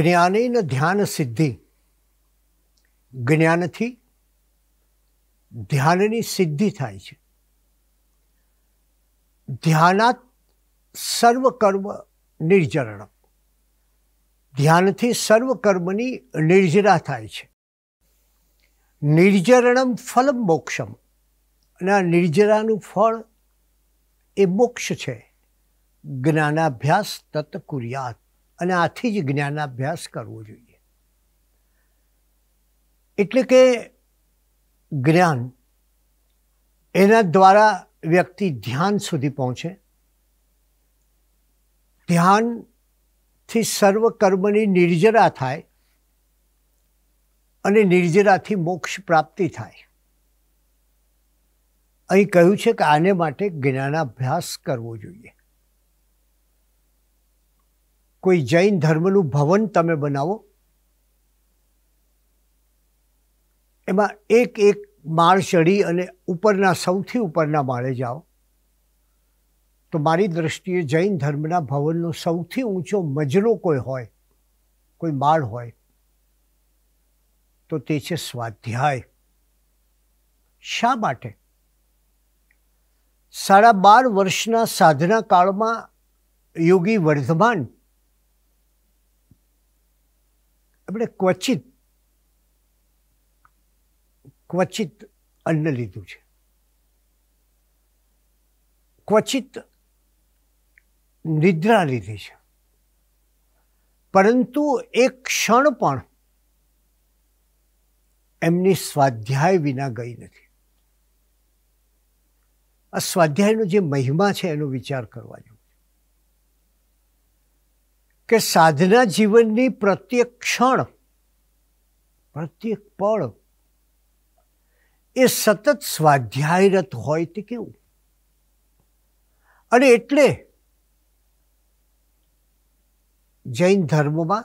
ન ધ્યાન સિદ્ધિ જ્ઞાનથી ધ્યાનની સિદ્ધિ થાય છે ધ્યાનાત સર્વકર્મ નિર્જરણ ધ્યાનથી સર્વકર્મની નિર્જરા થાય છે નિર્જરણમ ફલમ મોક્ષમ અને આ નિર્જરાનું ફળ એ મોક્ષ છે જ્ઞાનાભ્યાસ તત્કુર્યાત અને આથી જ જ્ઞાનાભ્યાસ કરવો જોઈએ એટલે કે જ્ઞાન એના દ્વારા વ્યક્તિ ધ્યાન સુધી પહોંચે ધ્યાનથી સર્વ કર્મની નિર્જરા થાય અને નિર્જરાથી મોક્ષ પ્રાપ્તિ થાય અહીં કહ્યું છે કે આને માટે જ્ઞાનાભ્યાસ કરવો જોઈએ કોઈ જૈન ધર્મનું ભવન તમે બનાવો એમાં એક એક માળ ચડી અને ઉપરના સૌથી ઉપરના માળે જાઓ તો મારી દ્રષ્ટિએ જૈન ધર્મના ભવનનો સૌથી ઊંચો મજલો કોઈ હોય કોઈ માળ હોય તો તે છે સ્વાધ્યાય શા માટે સાડા બાર વર્ષના સાધના કાળમાં યોગી વર્ધમાન આપણે ક્વચિત ક્વચિત અન્ન લીધું છે ક્વચિત નિદ્રા લીધી છે પરંતુ એક ક્ષણ પણ એમની સ્વાધ્યાય વિના ગઈ નથી આ સ્વાધ્યાયનો જે મહિમા છે એનો વિચાર કરવા કરવાનો કે સાધના જીવનની પ્રત્યેક ક્ષણ પ્રત્યેક પળ એ સતત સ્વાધ્યાયરત હોય તે કેવું અને એટલે જૈન ધર્મમાં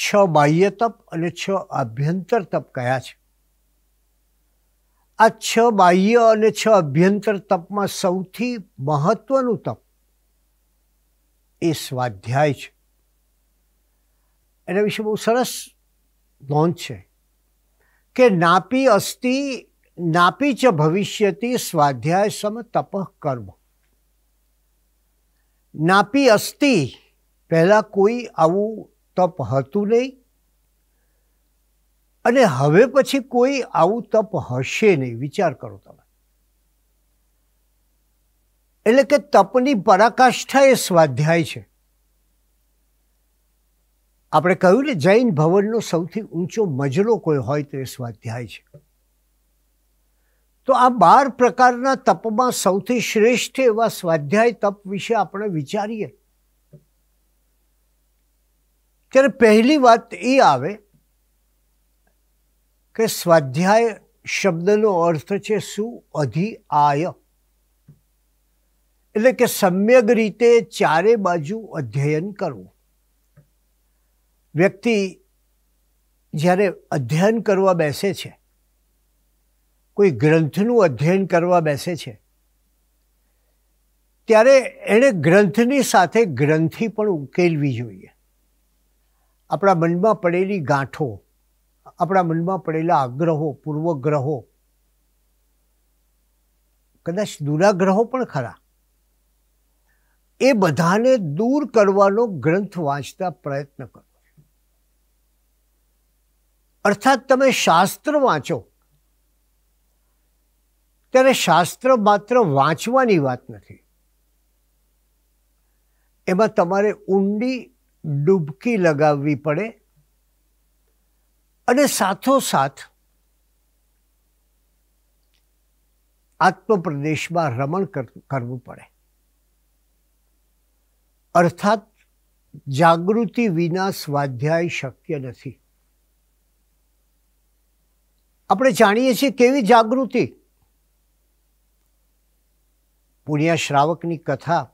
છ બાહ્ય તપ અને છ આભ્યંતર તપ કયા છે આ છ બાહ્ય અને છ અભ્યંતર તપમાં સૌથી મહત્વનું તપ એ સ્વાધ્યાય છે એના વિશે બહુ સરસ નોંધ છે કે નાપી અસ્તિ નાપી ચ ભવિષ્યતિ સ્વાધ્યાય સમ તપ કર્મ નાપી અસ્તિ પહેલાં કોઈ આવું તપ હતું નહીં અને હવે પછી કોઈ આવું તપ હશે નહીં વિચાર કરો તમે એટલે કે તપની પરાકાષ્ઠા એ સ્વાધ્યાય છે આપણે કહ્યું ને જૈન ભવનનો સૌથી ઊંચો મજલો કોઈ હોય તો એ સ્વાધ્યાય છે તો આ બાર પ્રકારના તપમાં સૌથી શ્રેષ્ઠ એવા સ્વાધ્યાય તપ વિશે આપણે વિચારીએ ત્યારે પહેલી વાત એ આવે કે સ્વાધ્યાય શબ્દનો અર્થ છે સુ અધિ આય એટલે કે સમ્યગ રીતે ચારે બાજુ અધ્યયન કરવું વ્યક્તિ જ્યારે અધ્યયન કરવા બેસે છે કોઈ ગ્રંથનું અધ્યયન કરવા બેસે છે ત્યારે એણે ગ્રંથની સાથે ગ્રંથિ પણ ઉકેલવી જોઈએ આપણા મનમાં પડેલી ગાંઠો આપણા મનમાં પડેલા આગ્રહો પૂર્વગ્રહો કદાચ દુરાગ્રહો પણ ખરા એ બધાને દૂર કરવાનો ગ્રંથ વાંચતા પ્રયત્ન કરો અર્થાત તમે શાસ્ત્ર વાંચો ત્યારે શાસ્ત્ર માત્ર વાંચવાની વાત નથી એમાં તમારે ઊંડી ડૂબકી લગાવવી પડે અને સાથો સાથ આત્મપ્રદેશમાં રમણ કરવું પડે અર્થાત જાગૃતિ વિના સ્વાધ્યાય શક્ય નથી આપણે જાણીએ છીએ કેવી જાગૃતિ પુણ્યા પુણ્યાશ્રાવકની કથા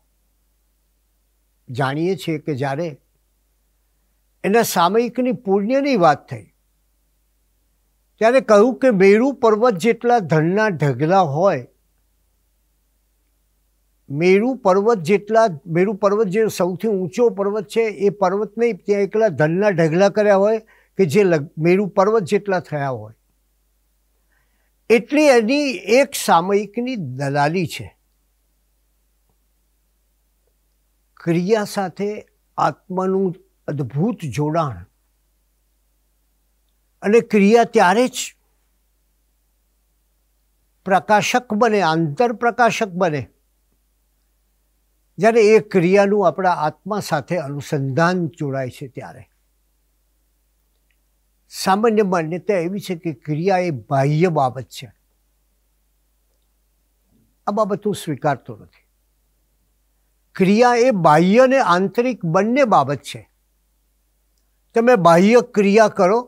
જાણીએ છીએ કે જ્યારે એના સામયિકની પુણ્યની વાત થઈ ત્યારે કહ્યું કે મેરુ પર્વત જેટલા ધનના ઢગલા હોય મેરુ પર્વત જેટલા મેરુ પર્વત જે સૌથી ઊંચો પર્વત છે એ પર્વતને ત્યાં એકલા ધનના ઢગલા કર્યા હોય કે જે મેરુ પર્વત જેટલા થયા હોય એટલી એની એક સામયિકની દલાલી છે ક્રિયા સાથે આત્માનું અદ્ભુત જોડાણ અને ક્રિયા ત્યારે જ પ્રકાશક બને આંતર પ્રકાશક બને જ્યારે એ ક્રિયાનું આપણા આત્મા સાથે અનુસંધાન જોડાય છે ત્યારે સામાન્ય માન્યતા એવી છે કે ક્રિયા એ બાહ્ય બાબત છે આ બાબત હું સ્વીકારતો નથી ક્રિયા એ બાહ્ય અને આંતરિક બંને બાબત છે તમે બાહ્ય ક્રિયા કરો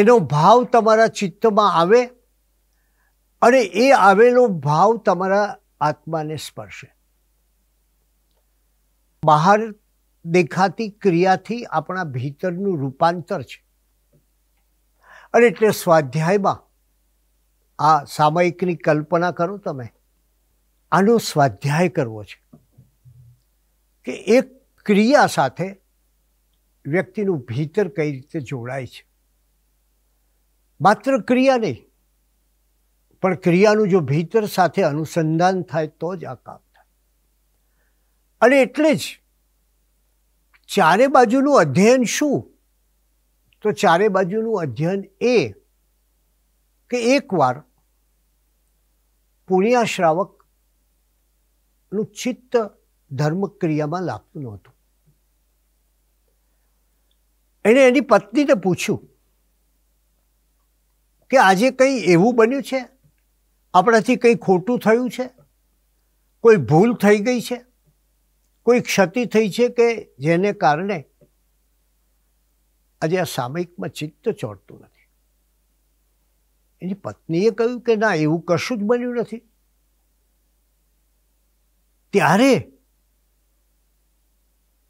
એનો ભાવ તમારા ચિત્તમાં આવે અને એ આવેલો ભાવ તમારા આત્માને સ્પર્શે બહાર દેખાતી ક્રિયાથી આપણા ભીતરનું રૂપાંતર છે અને એટલે સ્વાધ્યાયમાં આ સામયિકની કલ્પના કરો તમે આનો સ્વાધ્યાય કરવો છે કે એક ક્રિયા સાથે વ્યક્તિનું ભીતર કઈ રીતે જોડાય છે માત્ર ક્રિયા નહીં પણ ક્રિયાનું જો ભીતર સાથે અનુસંધાન થાય તો જ આ કામ અને એટલે જ ચારે બાજુનું અધ્યયન શું તો ચારે બાજુનું અધ્યયન એ કે એકવાર પુણ્યાશ્રાવકનું ચિત્ત ધર્મક્રિયામાં લાગતું નહોતું એણે એની પત્નીને પૂછ્યું કે આજે કંઈ એવું બન્યું છે આપણાથી કંઈ ખોટું થયું છે કોઈ ભૂલ થઈ ગઈ છે કોઈ ક્ષતિ થઈ છે કે જેને કારણે આજે આ સામયિકમાં ચિત્ત ચોંટતું નથી એની પત્નીએ કહ્યું કે ના એવું કશું જ બન્યું નથી ત્યારે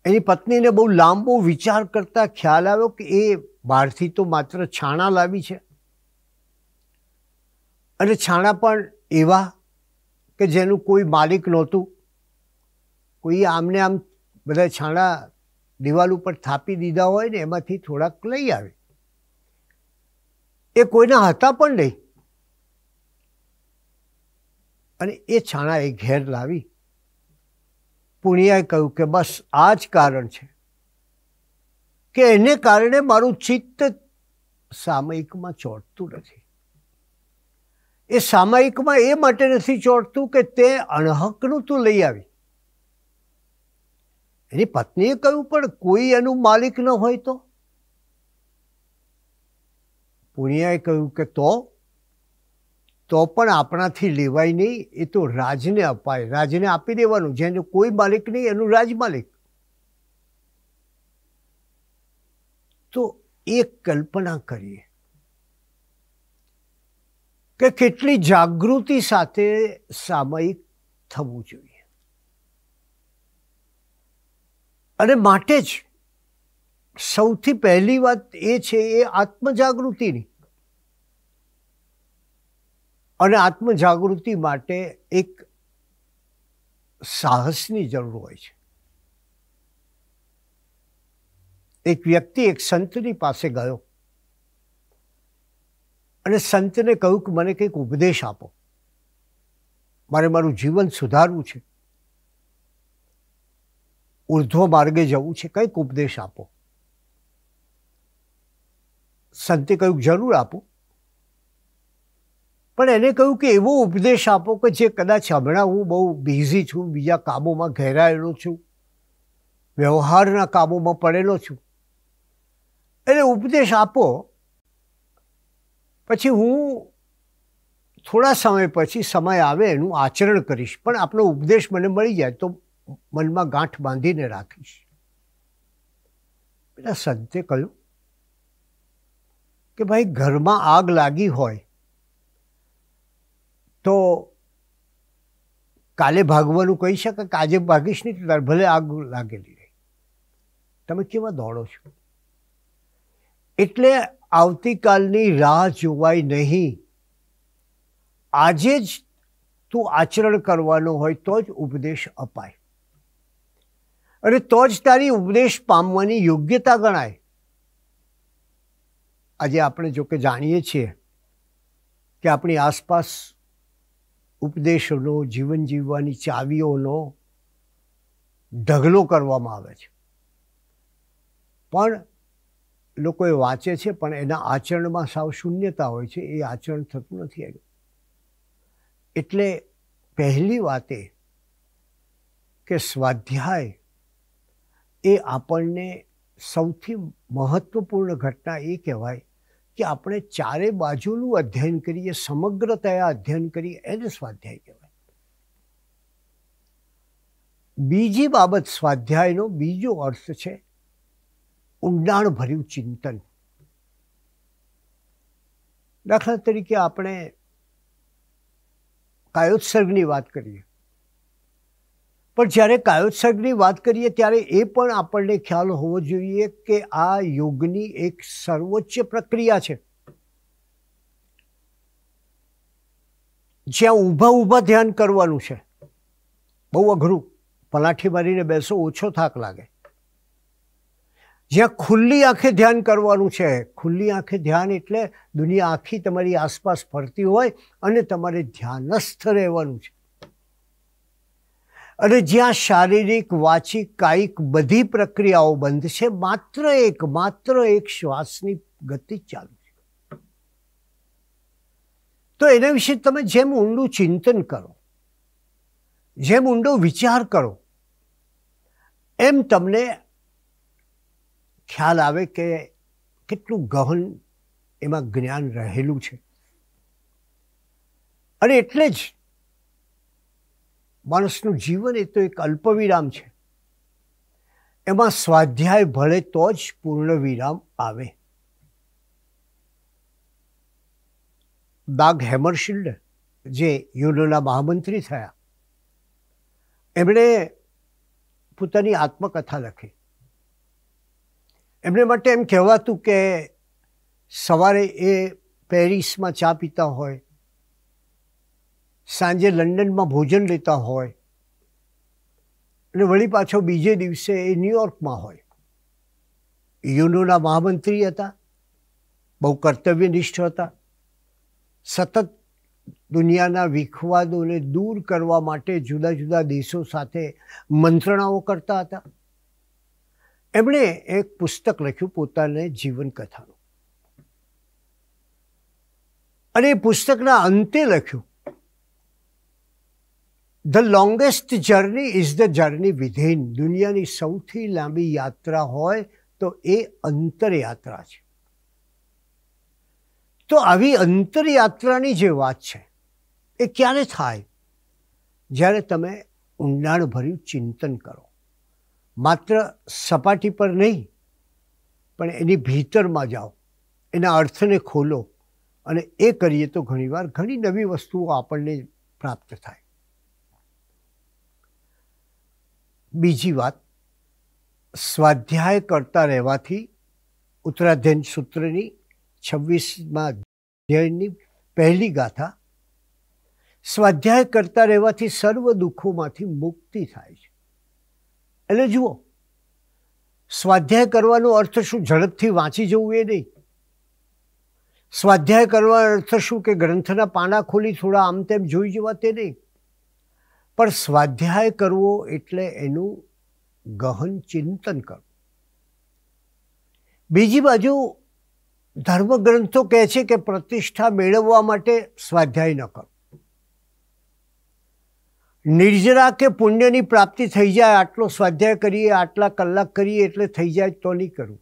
એની પત્નીને બહુ લાંબો વિચાર કરતા ખ્યાલ આવ્યો કે એ બહારથી તો માત્ર છાણા લાવી છે અને છાણા પણ એવા કે જેનું કોઈ માલિક નહોતું કોઈ આમને આમ બધા છાણા દિવાલ ઉપર થાપી દીધા હોય ને એમાંથી થોડાક લઈ આવે એ કોઈના હતા પણ નહીં અને એ છાણા એ ઘેર લાવી પુણ્યાએ કહ્યું કે બસ આ જ કારણ છે કે એને કારણે મારું ચિત્ત સામયિકમાં ચોટતું નથી એ સામયિકમાં એ માટે નથી ચોટતું કે તે અણહકનું તું લઈ આવી એની પત્નીએ કહ્યું પણ કોઈ એનું માલિક ન હોય તો પુણ્યાએ કહ્યું કે તો તો પણ આપણાથી લેવાય નહીં એ તો રાજને અપાય રાજને આપી દેવાનું જેનું કોઈ માલિક નહીં એનું રાજ માલિક તો એક કલ્પના કરીએ કે કેટલી જાગૃતિ સાથે સામયિક થવું જોઈએ અને માટે જ સૌથી પહેલી વાત એ છે એ આત્મજાગૃતિની અને આત્મજાગૃતિ માટે એક સાહસની જરૂર હોય છે એક વ્યક્તિ એક સંતની પાસે ગયો અને સંતને કહ્યું કે મને કંઈક ઉપદેશ આપો મારે મારું જીવન સુધારવું છે ઉર્ધ્વ માર્ગે જવું છે કંઈક ઉપદેશ આપો સંતે કહ્યું જરૂર આપો પણ એને કહ્યું કે એવો ઉપદેશ આપો કે જે કદાચ હમણાં હું બહુ બિઝી છું બીજા કામોમાં ઘેરાયેલો છું વ્યવહારના કામોમાં પડેલો છું એને ઉપદેશ આપો પછી હું થોડા સમય પછી સમય આવે એનું આચરણ કરીશ પણ આપણો ઉપદેશ મને મળી જાય તો મનમાં ગાંઠ બાંધીને રાખીશ પેલા સંતે કહ્યું કે ભાઈ ઘરમાં આગ લાગી હોય તો કાલે ભાગવાનું કહી શકે કે આજે ભાગીશ નહીં તો ભલે આગ લાગેલી રહી તમે કેવા દોડો છો એટલે આવતીકાલની રાહ જોવાય નહીં આજે જ તું આચરણ કરવાનો હોય તો જ ઉપદેશ અપાય અને તો જ તારી ઉપદેશ પામવાની યોગ્યતા ગણાય આજે આપણે જોકે જાણીએ છીએ કે આપણી આસપાસ ઉપદેશોનો જીવન જીવવાની ચાવીઓનો ઢગલો કરવામાં આવે છે પણ લોકો એ વાંચે છે પણ એના આચરણમાં સાવ શૂન્યતા હોય છે એ આચરણ થતું નથી એનું એટલે પહેલી વાતે કે સ્વાધ્યાય એ આપણને સૌથી મહત્ત્વપૂર્ણ ઘટના એ કહેવાય કે આપણે ચારે બાજુનું અધ્યયન કરીએ સમગ્રતયા અધ્યયન કરીએ એને સ્વાધ્યાય કહેવાય બીજી બાબત સ્વાધ્યાયનો બીજો અર્થ છે ઊંડાણભર્યું ચિંતન દાખલા તરીકે આપણે કાયોત્સર્ગની વાત કરીએ પણ જ્યારે કાયોત્સર્ગની વાત કરીએ ત્યારે એ પણ આપણને ખ્યાલ હોવો જોઈએ કે આ યોગની એક સર્વોચ્ચ પ્રક્રિયા છે જ્યાં ઊભા ઊભા ધ્યાન કરવાનું છે બહુ અઘરું પલાઠી મારીને બેસો ઓછો થાક લાગે જ્યાં ખુલ્લી આંખે ધ્યાન કરવાનું છે ખુલ્લી આંખે ધ્યાન એટલે દુનિયા આખી તમારી આસપાસ ફરતી હોય અને તમારે ધ્યાનસ્થ રહેવાનું છે અને જ્યાં શારીરિક વાચિક કાયિક બધી પ્રક્રિયાઓ બંધ છે માત્ર એક માત્ર એક શ્વાસની ગતિ ચાલુ છે તો એના વિશે તમે જેમ ઊંડું ચિંતન કરો જેમ ઊંડો વિચાર કરો એમ તમને ખ્યાલ આવે કે કેટલું ગહન એમાં જ્ઞાન રહેલું છે અને એટલે જ માણસનું જીવન એ તો એક અલ્પવિરામ છે એમાં સ્વાધ્યાય ભળે તો જ પૂર્ણ વિરામ આવે દાગ હેમરશીલ્ડ જે યુનોના મહામંત્રી થયા એમણે પોતાની આત્મકથા લખી એમને માટે એમ કહેવાતું કે સવારે એ પેરિસમાં ચા પીતા હોય સાંજે લંડનમાં ભોજન લેતા હોય અને વળી પાછો બીજે દિવસે એ ન્યુયોર્કમાં હોય યુનોના મહામંત્રી હતા બહુ કર્તવ્યનિષ્ઠ હતા સતત દુનિયાના વિખવાદોને દૂર કરવા માટે જુદા જુદા દેશો સાથે મંત્રણાઓ કરતા હતા એમણે એક પુસ્તક લખ્યું પોતાને જીવનકથાનું અને એ પુસ્તકના અંતે લખ્યું the longest journey is the journey within દુનિયાની સૌથી લાંબી યાત્રા હોય તો એ અંતરયાત્રા છે તો આવી અંતરયાત્રાની જે વાત છે એ ક્યારે થાય જ્યારે તમે ઊંડાણભર્યું ચિંતન કરો માત્ર સપાટી પર નહીં પણ એની ભીતરમાં જાઓ એના અર્થને ખોલો અને એ કરીએ તો ઘણીવાર ઘણી નવી વસ્તુઓ આપણને પ્રાપ્ત થાય બીજી વાત સ્વાધ્યાય કરતા રહેવાથી ઉત્તરાધ્યન સૂત્રની છવ્વીસમાં અધ્યયનની પહેલી ગાથા સ્વાધ્યાય કરતા રહેવાથી સર્વ દુઃખોમાંથી મુક્તિ થાય છે એટલે જુઓ સ્વાધ્યાય કરવાનો અર્થ શું ઝડપથી વાંચી જવું એ નહીં સ્વાધ્યાય કરવાનો અર્થ શું કે ગ્રંથના પાના ખોલી થોડા આમ તેમ જોઈ જવા તે નહીં પણ સ્વાધ્યાય કરવો એટલે એનું ગહન ચિંતન કરવું બીજી બાજુ ધર્મગ્રંથો કહે છે કે પ્રતિષ્ઠા મેળવવા માટે સ્વાધ્યાય ન કરો નિર્જરા કે પુણ્યની પ્રાપ્તિ થઈ જાય આટલો સ્વાધ્યાય કરીએ આટલા કલાક કરીએ એટલે થઈ જાય તો નહીં કરવું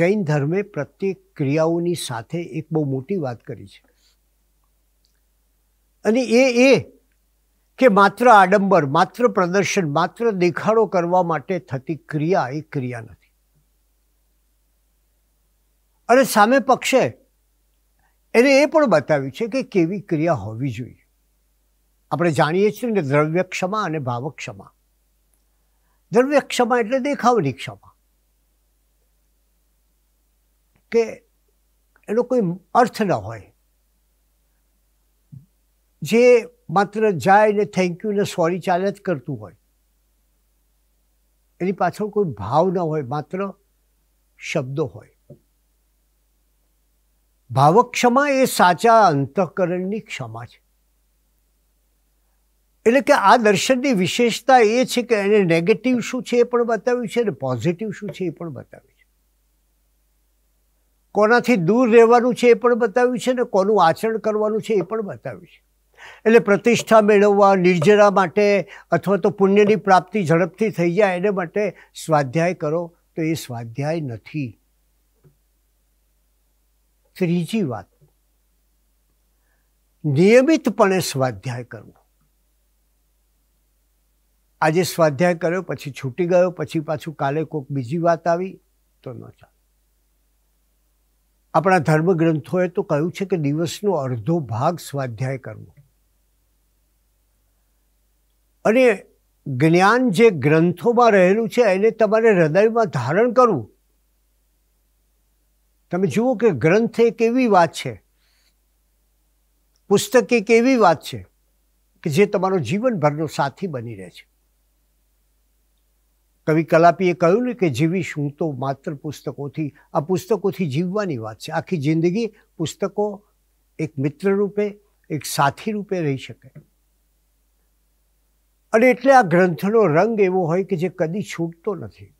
જૈન ધર્મે પ્રત્યેક ક્રિયાઓની સાથે એક બહુ મોટી વાત કરી છે અને એ એ કે માત્ર આડંબર માત્ર પ્રદર્શન માત્ર દેખાડો કરવા માટે થતી ક્રિયા એ ક્રિયા નથી અને સામે પક્ષે એને એ પણ બતાવ્યું છે કે કેવી ક્રિયા હોવી જોઈએ આપણે જાણીએ છીએ ને દ્રવ્ય ક્ષમા અને ભાવક ક્ષમા દ્રવ્ય ક્ષમા એટલે દેખાવની ક્ષમા કે એનો કોઈ અર્થ ન હોય જે માત્ર જાય ને થેન્ક યુ ને સોરી ચાલ્યા જ કરતું હોય એની પાછળ કોઈ ભાવ ન હોય માત્ર શબ્દો હોય ભાવક ક્ષમા એ સાચા અંતઃકરણની ક્ષમા છે એટલે કે આ દર્શનની વિશેષતા એ છે કે એને નેગેટિવ શું છે એ પણ બતાવ્યું છે અને પોઝિટિવ શું છે એ પણ બતાવ્યું છે કોનાથી દૂર રહેવાનું છે એ પણ બતાવ્યું છે ને કોનું આચરણ કરવાનું છે એ પણ બતાવ્યું છે એટલે પ્રતિષ્ઠા મેળવવા નિર્જરા માટે અથવા તો પુણ્યની પ્રાપ્તિ ઝડપથી થઈ જાય એને માટે સ્વાધ્યાય કરો તો એ સ્વાધ્યાય નથી ત્રીજી વાત નિયમિતપણે સ્વાધ્યાય કરવો આજે સ્વાધ્યાય કર્યો પછી છૂટી ગયો પછી પાછું કાલે કોઈક બીજી વાત આવી તો ન ચાલે આપણા ધર્મગ્રંથોએ તો કહ્યું છે કે દિવસનો અડધો ભાગ સ્વાધ્યાય કરવો અને જ્ઞાન જે ગ્રંથોમાં રહેલું છે એને તમારે હૃદયમાં ધારણ કરવું તમે જુઓ કે ગ્રંથ એક એવી વાત છે પુસ્તક એક એવી વાત છે કે જે તમારો જીવનભરનો સાથી બની રહે છે કવિ કલાપીએ કહ્યું ને કે જીવીશ હું તો માત્ર પુસ્તકોથી આ પુસ્તકોથી જીવવાની વાત છે આખી જિંદગી પુસ્તકો એક મિત્ર રૂપે એક સાથી રૂપે રહી શકે અને એટલે આ ગ્રંથનો રંગ એવો હોય કે જે કદી છૂટતો નથી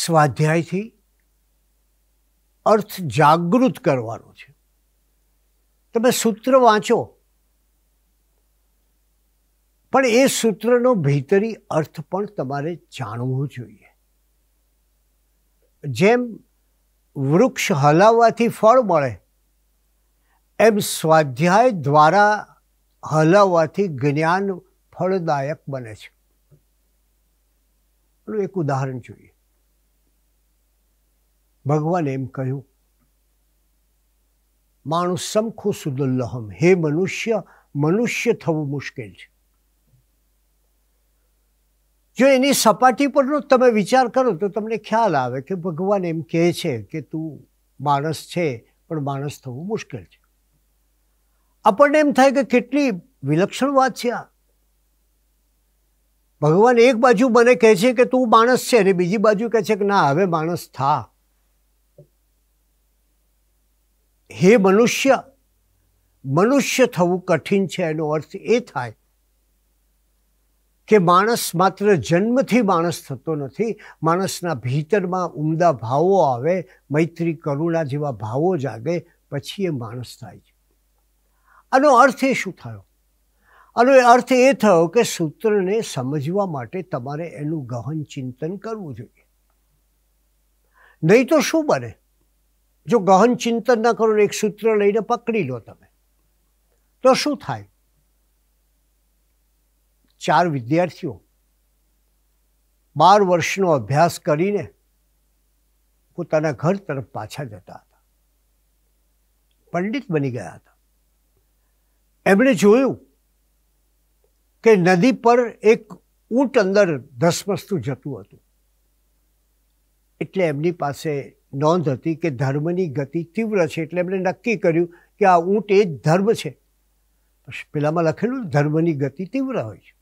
સ્વાધ્યાયથી અર્થ જાગૃત કરવાનો છે તમે સૂત્ર વાંચો પણ એ સૂત્રનો ભીતરી અર્થ પણ તમારે જાણવો જોઈએ જેમ વૃક્ષ હલાવવાથી ફળ મળે એમ સ્વાધ્યાય દ્વારા હલાવવાથી જ્ઞાન ફળદાયક બને છે એક ઉદાહરણ જોઈએ ભગવાને એમ કહ્યું માણુસમ ખુસુદુલ્લહમ હે મનુષ્ય મનુષ્ય થવું મુશ્કેલ છે જો એની સપાટી પરનો તમે વિચાર કરો તો તમને ખ્યાલ આવે કે ભગવાન એમ કહે છે કે તું માણસ છે પણ માણસ થવું મુશ્કેલ છે આપણને એમ થાય કે કેટલી વિલક્ષણ વાત છે આ ભગવાન એક બાજુ મને કહે છે કે તું માણસ છે અને બીજી બાજુ કહે છે કે ના હવે માણસ થા હે મનુષ્ય મનુષ્ય થવું કઠિન છે એનો અર્થ એ થાય કે માણસ માત્ર જન્મથી માણસ થતો નથી માણસના ભીતરમાં ઉમદા ભાવો આવે મૈત્રી કરુણા જેવા ભાવો જાગે પછી એ માણસ થાય છે આનો અર્થ એ શું થયો આનો અર્થ એ થયો કે સૂત્રને સમજવા માટે તમારે એનું ગહન ચિંતન કરવું જોઈએ નહીં તો શું બને જો ગહન ચિંતન ના કરો એક સૂત્ર લઈને પકડી લો તમે તો શું થાય ચાર વિદ્યાર્થીઓ બાર વર્ષનો અભ્યાસ કરીને પોતાના ઘર તરફ પાછા જતા હતા પંડિત બની ગયા હતા એમણે જોયું કે નદી પર એક ઊંટ અંદર ધસમસતું જતું હતું એટલે એમની પાસે નોંધ હતી કે ધર્મની ગતિ તીવ્ર છે એટલે એમણે નક્કી કર્યું કે આ ઊંટ એ જ ધર્મ છે પેલામાં લખેલું ધર્મની ગતિ તીવ્ર હોય છે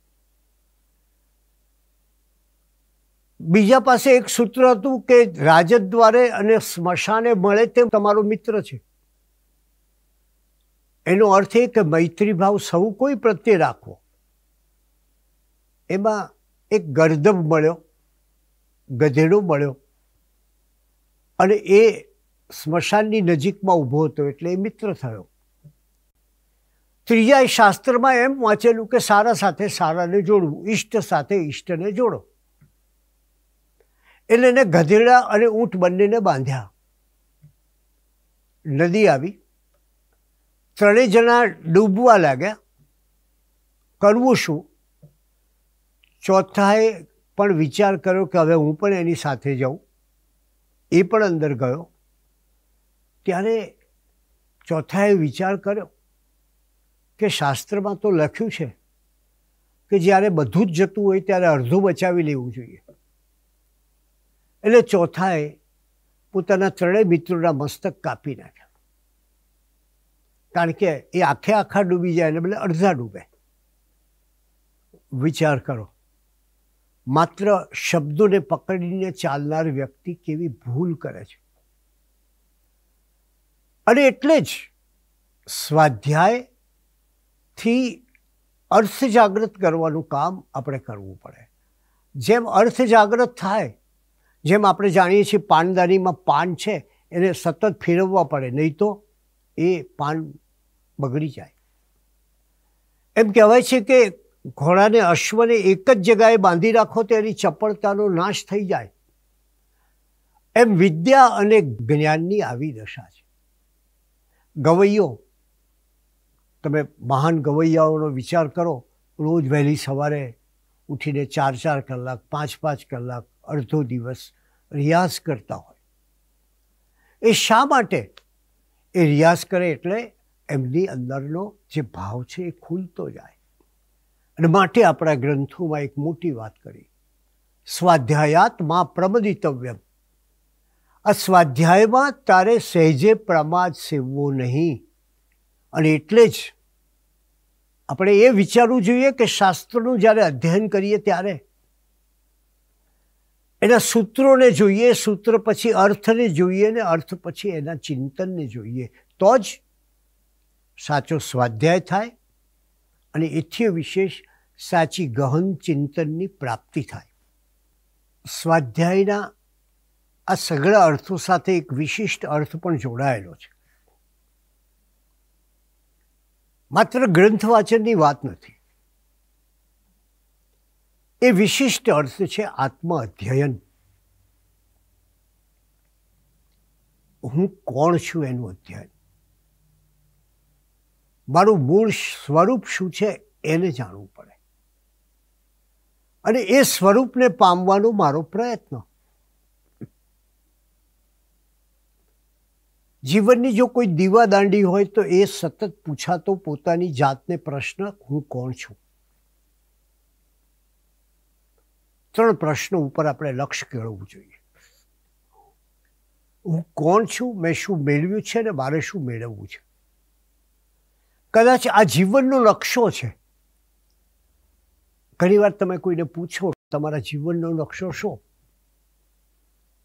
બીજા પાસે એક સૂત્ર હતું કે રાજદ્વારે અને સ્મશાને મળે તેમ તમારો મિત્ર છે એનો અર્થ એ કે મૈત્રીભાવ સૌ કોઈ પ્રત્યે રાખવો એમાં એક ગરદબ મળ્યો ગધેડો મળ્યો અને એ સ્મશાનની નજીકમાં ઊભો હતો એટલે એ મિત્ર થયો ત્રીજા શાસ્ત્રમાં એમ વાંચેલું કે સારા સાથે સારાને જોડવું ઈષ્ટ સાથે ઈષ્ટને જોડો એટલે એને ગધેડા અને ઊંટ બંનેને બાંધ્યા નદી આવી ત્રણેય જણા ડૂબવા લાગ્યા કરવું શું ચોથાએ પણ વિચાર કર્યો કે હવે હું પણ એની સાથે જાઉં એ પણ અંદર ગયો ત્યારે ચોથાએ વિચાર કર્યો કે શાસ્ત્રમાં તો લખ્યું છે કે જ્યારે બધું જ જતું હોય ત્યારે અડધું બચાવી લેવું જોઈએ એટલે ચોથાએ પોતાના ત્રણેય મિત્રોના મસ્તક કાપી નાખ્યા કારણ કે એ આખે આખા ડૂબી જાય એટલે બદલે અડધા ડૂબે વિચાર કરો માત્ર શબ્દોને પકડીને ચાલનાર વ્યક્તિ કેવી ભૂલ કરે છે અને એટલે જ સ્વાધ્યાયથી અર્થ જાગૃત કરવાનું કામ આપણે કરવું પડે જેમ અર્થ જાગૃત થાય જેમ આપણે જાણીએ છીએ પાનદાનીમાં પાન છે એને સતત ફેરવવા પડે નહીં તો એ પાન બગડી જાય એમ કહેવાય છે કે ઘોડાને અશ્વને એક જ જગાએ બાંધી રાખો તો એની ચપળતાનો નાશ થઈ જાય એમ વિદ્યા અને જ્ઞાનની આવી દશા છે ગવૈયો તમે મહાન ગવૈયાઓનો વિચાર કરો રોજ વહેલી સવારે ઉઠીને ચાર ચાર કલાક પાંચ પાંચ કલાક અડધો દિવસ રિયાઝ કરતા હોય એ શા માટે એ રિયાઝ કરે એટલે એમની અંદરનો જે ભાવ છે એ ખુલતો જાય અને માટે આપણા ગ્રંથોમાં એક મોટી વાત કરી સ્વાધ્યાયાતમાં પ્રમદિતવ્યમ આ સ્વાધ્યાયમાં તારે સહેજે પ્રમાદ સેવવો નહીં અને એટલે જ આપણે એ વિચારવું જોઈએ કે શાસ્ત્રનું જ્યારે અધ્યયન કરીએ ત્યારે એના સૂત્રોને જોઈએ સૂત્ર પછી અર્થને જોઈએ ને અર્થ પછી એના ચિંતનને જોઈએ તો જ સાચો સ્વાધ્યાય થાય અને એથી વિશેષ સાચી ગહન ચિંતનની પ્રાપ્તિ થાય સ્વાધ્યાયના આ સગળા અર્થો સાથે એક વિશિષ્ટ અર્થ પણ જોડાયેલો છે માત્ર ગ્રંથ વાંચનની વાત નથી એ વિશિષ્ટ અર્થ છે આત્મ અધ્યયન હું કોણ છું એનું અધ્યયન મારું મૂળ સ્વરૂપ શું છે એને જાણવું પડે અને એ સ્વરૂપને પામવાનો મારો પ્રયત્ન જીવનની જો કોઈ દીવાદાંડી હોય તો એ સતત પૂછાતો પોતાની જાતને પ્રશ્ન હું કોણ છું ત્રણ પ્રશ્નો ઉપર આપણે લક્ષ્ય કેળવવું જોઈએ હું કોણ છું મેં શું મેળવ્યું છે ને મારે શું મેળવવું છે કદાચ આ જીવનનો નકશો છે ઘણીવાર તમે કોઈને પૂછો તમારા જીવનનો નકશો શું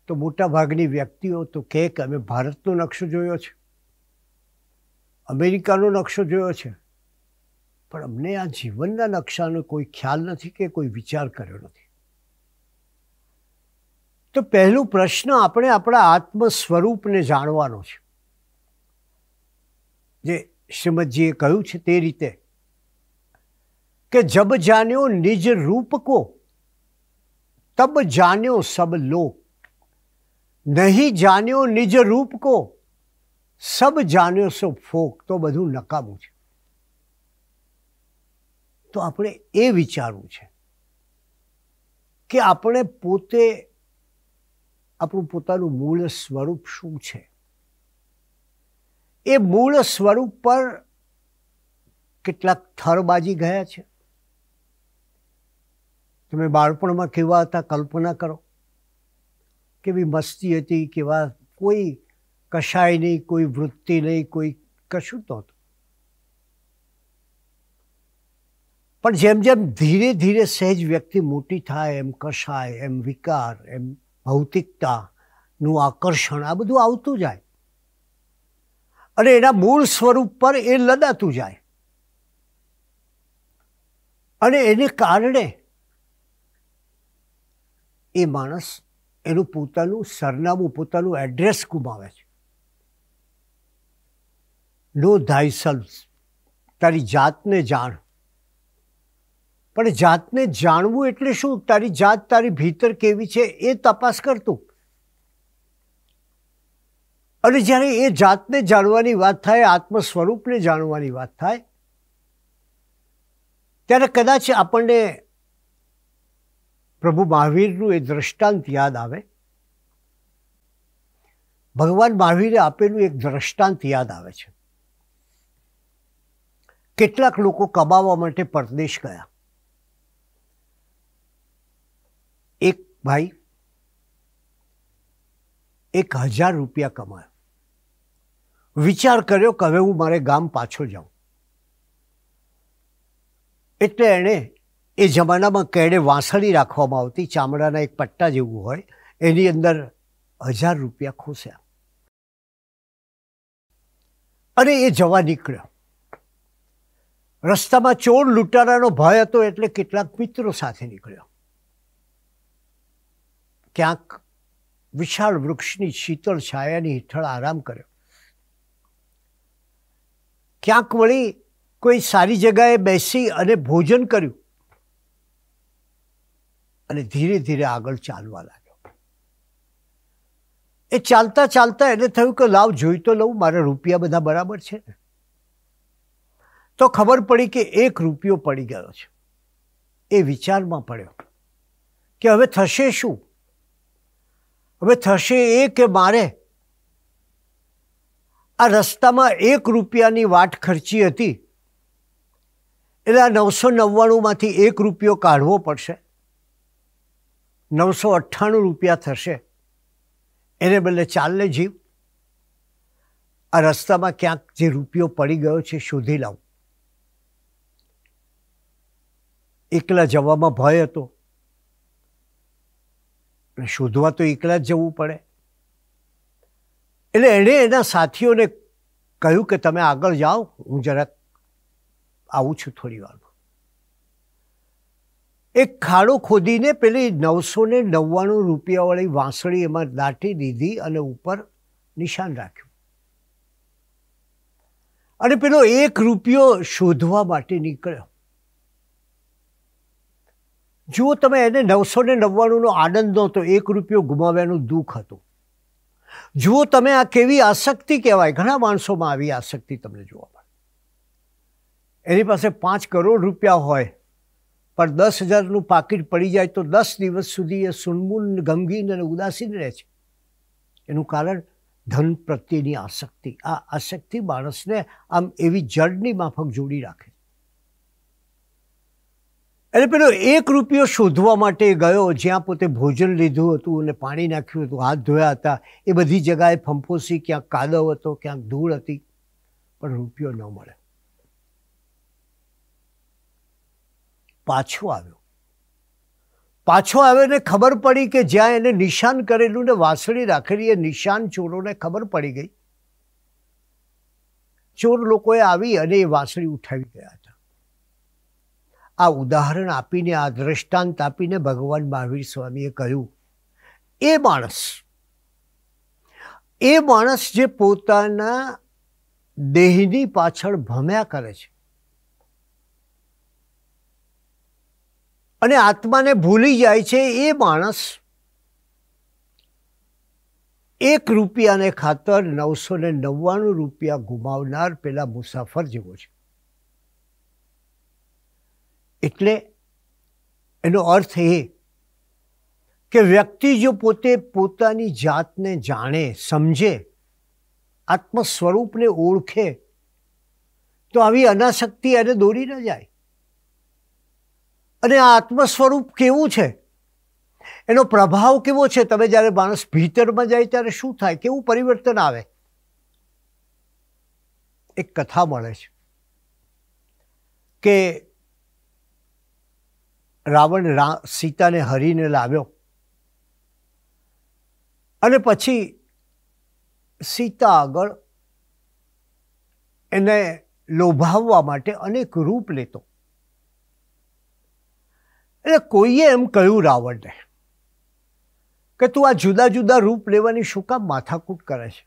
તો મોટાભાગની વ્યક્તિઓ તો કહે કે અમે ભારતનો નકશો જોયો છે અમેરિકાનો નકશો જોયો છે પણ અમને આ જીવનના નકશાનો કોઈ ખ્યાલ નથી કે કોઈ વિચાર કર્યો નથી તો પહેલો પ્રશ્ન આપણે આપણા આત્મ સ્વરૂપને જાણવાનો છે જે શ્રીમદજીએ કહ્યું છે તે રીતે કે જબ જાન્યો નિજ રૂપ કો તબ જાન્યો સબ લોક નહીં જાન્યો નિજ રૂપ કો સબ જાન્યો સો ફોક તો બધું નકામું છે તો આપણે એ વિચારવું છે કે આપણે પોતે આપણું પોતાનું મૂળ સ્વરૂપ શું છે એ મૂળ સ્વરૂપ પર કેટલાક થરબાજી ગયા છે તમે બાળપણમાં કેવા હતા કલ્પના કરો કેવી મસ્તી હતી કેવા કોઈ કશાય નહીં કોઈ વૃત્તિ નહીં કોઈ કશું તો હતું પણ જેમ જેમ ધીરે ધીરે સહેજ વ્યક્તિ મોટી થાય એમ કશાય એમ વિકાર એમ ભૌતિકતાનું આકર્ષણ આ બધું આવતું જાય અને એના મૂળ સ્વરૂપ પર એ લદાતું જાય અને એને કારણે એ માણસ એનું પોતાનું સરનામું પોતાનું એડ્રેસ ગુમાવે છે નો ધાય સેલ્ફ તારી જાતને જાણ પણ જાતને જાણવું એટલે શું તારી જાત તારી ભીતર કેવી છે એ તપાસ કરતું અને જ્યારે એ જાતને જાણવાની વાત થાય આત્મ સ્વરૂપને જાણવાની વાત થાય ત્યારે કદાચ આપણને પ્રભુ મહાવીરનું એ દ્રષ્ટાંત યાદ આવે ભગવાન મહાવીરે આપેલું એક દ્રષ્ટાંત યાદ આવે છે કેટલાક લોકો કમાવા માટે પરદેશ ગયા એક ભાઈ એક હજાર રૂપિયા કમાયો વિચાર કર્યો કે હવે હું મારે ગામ પાછો જાઉં એટલે એણે એ જમાનામાં કેડે વાંસળી રાખવામાં આવતી ચામડાના એક પટ્ટા જેવું હોય એની અંદર હજાર રૂપિયા ખોસ્યા અને એ જવા નીકળ્યો રસ્તામાં ચોર લૂંટારાનો ભય હતો એટલે કેટલાક મિત્રો સાથે નીકળ્યો ક્યાંક વિશાળ વૃક્ષની શીતળ છાયાની હેઠળ આરામ કર્યો ક્યાંક વળી કોઈ સારી જગાએ બેસી અને ભોજન કર્યું અને ધીરે ધીરે આગળ ચાલવા લાગ્યો એ ચાલતા ચાલતા એને થયું કે લાવ જોઈ તો લઉં મારા રૂપિયા બધા બરાબર છે ને તો ખબર પડી કે એક રૂપિયો પડી ગયો છે એ વિચારમાં પડ્યો કે હવે થશે શું હવે થશે એ કે મારે આ રસ્તામાં એક રૂપિયાની વાટ ખર્ચી હતી એટલે આ નવસો નવ્વાણુંમાંથી એક રૂપિયો કાઢવો પડશે નવસો અઠ્ઠાણું રૂપિયા થશે એને બદલે ચાલને જીવ આ રસ્તામાં ક્યાંક જે રૂપિયો પડી ગયો છે શોધી લાવું એકલા જવામાં ભય હતો શોધવા તો એકલા જ જવું પડે એટલે એણે એના સાથીઓને કહ્યું કે તમે આગળ જાઓ હું જરાક આવું છું થોડી વારમાં એક ખાડો ખોદીને પેલી નવસો ને નવ્વાણું રૂપિયાવાળી વાંસળી એમાં દાટી દીધી અને ઉપર નિશાન રાખ્યું અને પેલો એક રૂપિયો શોધવા માટે નીકળ્યો જુઓ તમે એને નવસો ને નવ્વાણુંનો આનંદ નહોતો એક રૂપિયો ગુમાવ્યાનું દુઃખ હતું જુઓ તમે આ કેવી આસક્તિ કહેવાય ઘણા માણસોમાં આવી આસક્તિ તમને જોવા મળે એની પાસે પાંચ કરોડ રૂપિયા હોય પણ દસ હજારનું પાકીટ પડી જાય તો દસ દિવસ સુધી એ સુનમૂન ગમગીન અને ઉદાસીન રહે છે એનું કારણ ધન પ્રત્યેની આસક્તિ આ આસક્તિ માણસને આમ એવી જડની માફક જોડી રાખે એટલે પેલો એક રૂપિયો શોધવા માટે ગયો જ્યાં પોતે ભોજન લીધું હતું અને પાણી નાખ્યું હતું હાથ ધોયા હતા એ બધી જગાએ ફંફોસી ક્યાંક કાદવ હતો ક્યાંક ધૂળ હતી પણ રૂપિયો ન મળે પાછો આવ્યો પાછો આવ્યો ને ખબર પડી કે જ્યાં એને નિશાન કરેલું ને વાસળી રાખેલી એ નિશાન ચોરોને ખબર પડી ગઈ ચોર લોકોએ આવી અને એ વાસળી ઉઠાવી ગયા આ ઉદાહરણ આપીને આ દ્રષ્ટાંત આપીને ભગવાન મહાવીર સ્વામીએ કહ્યું એ માણસ એ માણસ જે પોતાના દેહની પાછળ ભમ્યા કરે છે અને આત્માને ભૂલી જાય છે એ માણસ એક રૂપિયાને ખાતર નવસો ને નવ્વાણું રૂપિયા ગુમાવનાર પેલા મુસાફર જેવો છે એટલે એનો અર્થ એ કે વ્યક્તિ જો પોતે પોતાની જાતને જાણે સમજે આત્મ સ્વરૂપને ઓળખે તો આવી અનાશક્તિ એને દોરી ન જાય અને આ આત્મ સ્વરૂપ કેવું છે એનો પ્રભાવ કેવો છે તમે જ્યારે માણસ ભીતરમાં જાય ત્યારે શું થાય કેવું પરિવર્તન આવે એક કથા મળે છે કે રાવણ રા સીતાને હરીને લાવ્યો અને પછી સીતા આગળ એને લોભાવવા માટે અનેક રૂપ લેતો એટલે કોઈએ એમ કહ્યું રાવણને કે તું આ જુદા જુદા રૂપ લેવાની શું કામ માથાકૂટ કરે છે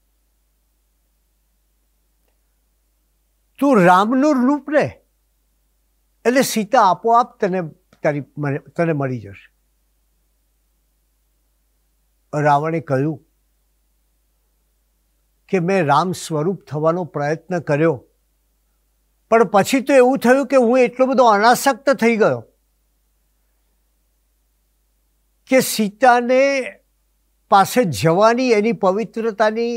તું રામનું રૂપ લે એટલે સીતા આપોઆપ તને તારી મને તને મળી જશે રાવણે કહ્યું કે મેં રામ સ્વરૂપ થવાનો પ્રયત્ન કર્યો પણ પછી તો એવું થયું કે હું એટલો બધો અનાસક્ત થઈ ગયો કે સીતાને પાસે જવાની એની પવિત્રતાની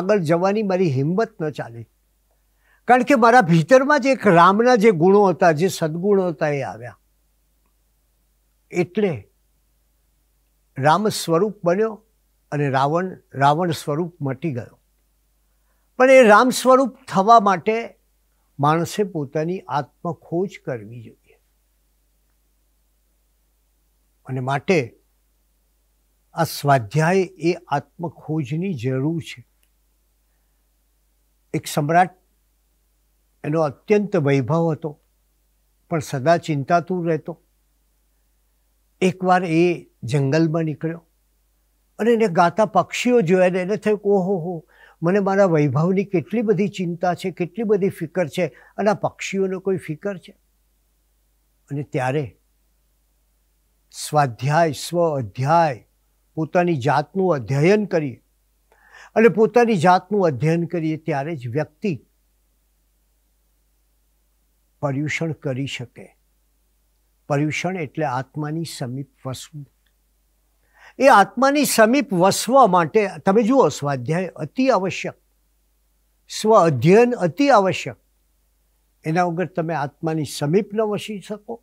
આગળ જવાની મારી હિંમત ન ચાલી કારણ કે મારા ભીતરમાં જ એક રામના જે ગુણો હતા જે સદગુણો હતા એ આવ્યા એટલે રામ સ્વરૂપ બન્યો અને રાવણ રાવણ સ્વરૂપ મટી ગયો પણ એ રામ સ્વરૂપ થવા માટે માણસે પોતાની આત્મખોજ કરવી જોઈએ અને માટે આ સ્વાધ્યાય એ આત્મખોજની જરૂર છે એક સમ્રાટ એનો અત્યંત વૈભવ હતો પણ સદા ચિંતાતુર રહેતો એકવાર એ જંગલમાં નીકળ્યો અને એને ગાતા પક્ષીઓ જોયા ને એને થયું કે ઓહો હો મને મારા વૈભવની કેટલી બધી ચિંતા છે કેટલી બધી ફિકર છે અને આ પક્ષીઓનો કોઈ ફિકર છે અને ત્યારે સ્વાધ્યાય સ્વ અધ્યાય પોતાની જાતનું અધ્યયન કરીએ અને પોતાની જાતનું અધ્યયન કરીએ ત્યારે જ વ્યક્તિ પર્યુષણ કરી શકે પર્યુષણ એટલે આત્માની સમીપ વસવું એ આત્માની સમીપ વસવા માટે તમે જુઓ સ્વાધ્યાય અતિ આવશ્યક સ્વ અધ્યયન અતિ આવશ્યક એના વગર તમે આત્માની સમીપ ન વસી શકો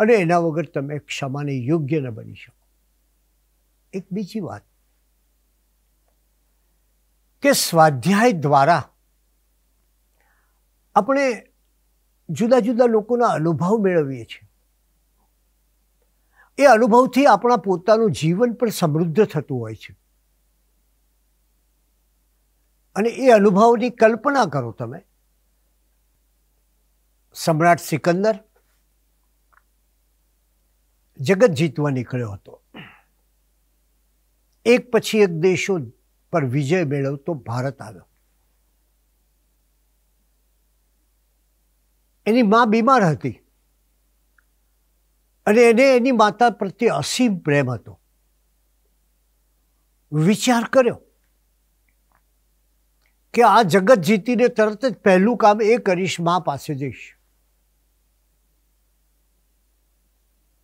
અને એના વગર તમે ક્ષમાને યોગ્ય ન બની શકો એક બીજી વાત કે સ્વાધ્યાય દ્વારા આપણે જુદા જુદા લોકોના અનુભવ મેળવીએ છીએ એ અનુભવથી આપણા પોતાનું જીવન પણ સમૃદ્ધ થતું હોય છે અને એ અનુભવની કલ્પના કરો તમે સમ્રાટ સિકંદર જગત જીતવા નીકળ્યો હતો એક પછી એક દેશો પર વિજય મેળવતો ભારત આવ્યો એની મા બીમાર હતી અને એને એની માતા પ્રત્યે અસીમ પ્રેમ હતો વિચાર કર્યો કે આ જગત જીતીને તરત જ પહેલું કામ એ કરીશ મા પાસે જઈશ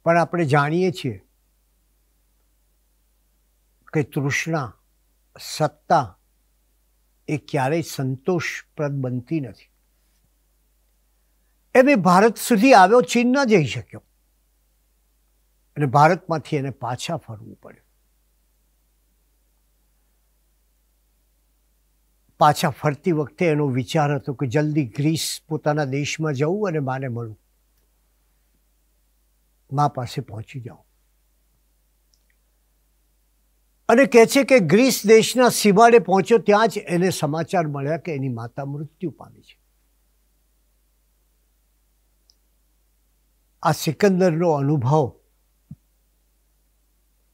પણ આપણે જાણીએ છીએ કે તૃષ્ણા સત્તા એ ક્યારેય સંતોષપ્રદ બનતી નથી એમ એ ભારત સુધી આવ્યો ચીન ન જઈ શક્યો અને ભારતમાંથી એને પાછા ફરવું પડ્યું પાછા ફરતી વખતે એનો વિચાર હતો કે જલ્દી ગ્રીસ પોતાના દેશમાં જવું અને માને મળવું મા પાસે પહોંચી જાઉં અને કહે છે કે ગ્રીસ દેશના સીમાડે પહોંચ્યો ત્યાં જ એને સમાચાર મળ્યા કે એની માતા મૃત્યુ પામી છે આ સિકંદરનો અનુભવ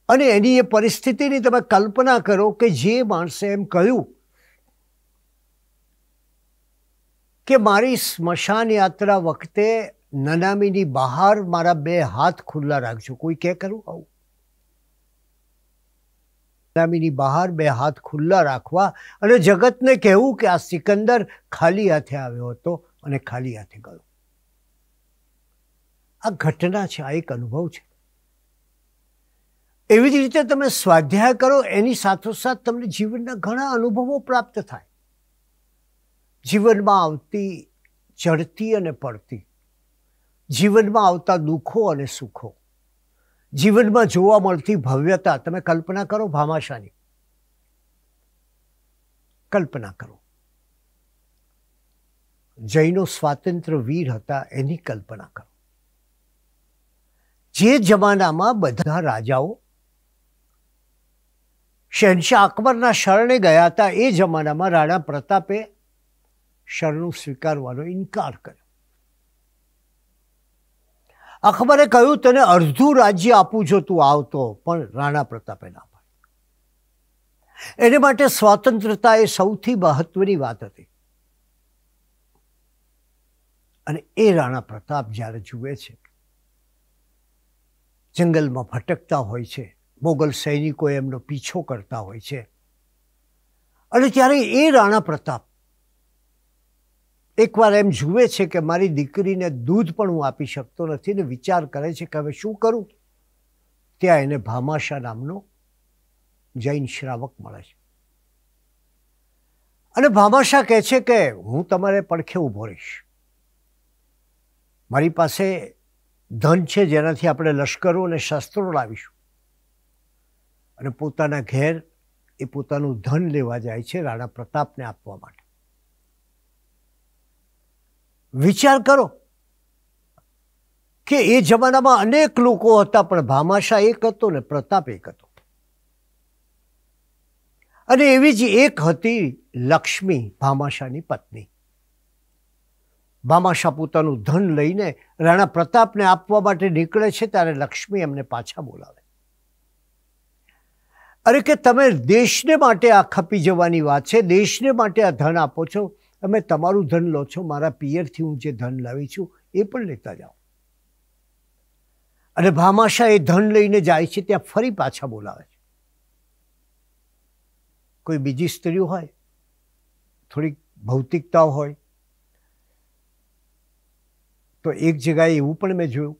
અને એની એ પરિસ્થિતિની તમે કલ્પના કરો કે જે માણસે એમ કહ્યું કે મારી સ્મશાન યાત્રા વખતે નનામીની બહાર મારા બે હાથ ખુલ્લા રાખજો કોઈ કે કરું આવું નનામીની બહાર બે હાથ ખુલ્લા રાખવા અને જગતને કહેવું કે આ સિકંદર ખાલી હાથે આવ્યો હતો અને ખાલી હાથે ગયો આ ઘટના છે આ એક અનુભવ છે એવી જ રીતે તમે સ્વાધ્યાય કરો એની સાથોસાથ તમને જીવનના ઘણા અનુભવો પ્રાપ્ત થાય જીવનમાં આવતી ચડતી અને પડતી જીવનમાં આવતા દુઃખો અને સુખો જીવનમાં જોવા મળતી ભવ્યતા તમે કલ્પના કરો ભામાશાની કલ્પના કરો જૈનો સ્વાતંત્ર્ય વીર હતા એની કલ્પના કરો જે જમાનામાં બધા રાજાઓ શહેનશાહ અકબરના શરણે ગયા હતા એ જમાનામાં રાણા પ્રતાપે શરણું સ્વીકારવાનો ઇનકાર કર્યો અકબરે કહ્યું તને અડધું રાજ્ય આપું જો તું આવતો પણ રાણા પ્રતાપે ના પાડી એને માટે સ્વાતંત્રતા એ સૌથી મહત્વની વાત હતી અને એ રાણા પ્રતાપ જ્યારે જુએ છે જંગલમાં ભટકતા હોય છે મોગલ સૈનિકો એમનો પીછો કરતા હોય છે અને ત્યારે એ રાણા પ્રતાપ એકવાર એમ જુએ છે કે મારી દીકરીને દૂધ પણ હું આપી શકતો નથી ને વિચાર કરે છે કે હવે શું કરું ત્યાં એને ભામાશા નામનો જૈન શ્રાવક મળે છે અને ભામાશા કહે છે કે હું તમારે પડખે ઊભો રહીશ મારી પાસે ધન છે જેનાથી આપણે લશ્કરો અને શસ્ત્રો લાવીશું અને પોતાના ઘેર એ પોતાનું ધન લેવા જાય છે રાણા પ્રતાપને આપવા માટે વિચાર કરો કે એ જમાનામાં અનેક લોકો હતા પણ ભામાશા એક હતો ને પ્રતાપ એક હતો અને એવી જ એક હતી લક્ષ્મી ભામાશાની પત્ની ભામાશા પોતાનું ધન લઈને રાણા પ્રતાપને આપવા માટે નીકળે છે ત્યારે લક્ષ્મી એમને પાછા બોલાવે અરે કે તમે દેશને માટે આ ખપી જવાની વાત છે દેશને માટે આ ધન આપો છો તમે તમારું ધન લો છો મારા પિયરથી હું જે ધન લાવી છું એ પણ લેતા જાઓ અને ભામાશા એ ધન લઈને જાય છે ત્યાં ફરી પાછા બોલાવે છે કોઈ બીજી સ્ત્રીઓ હોય થોડીક ભૌતિકતા હોય તો એક જગાએ એવું પણ મેં જોયું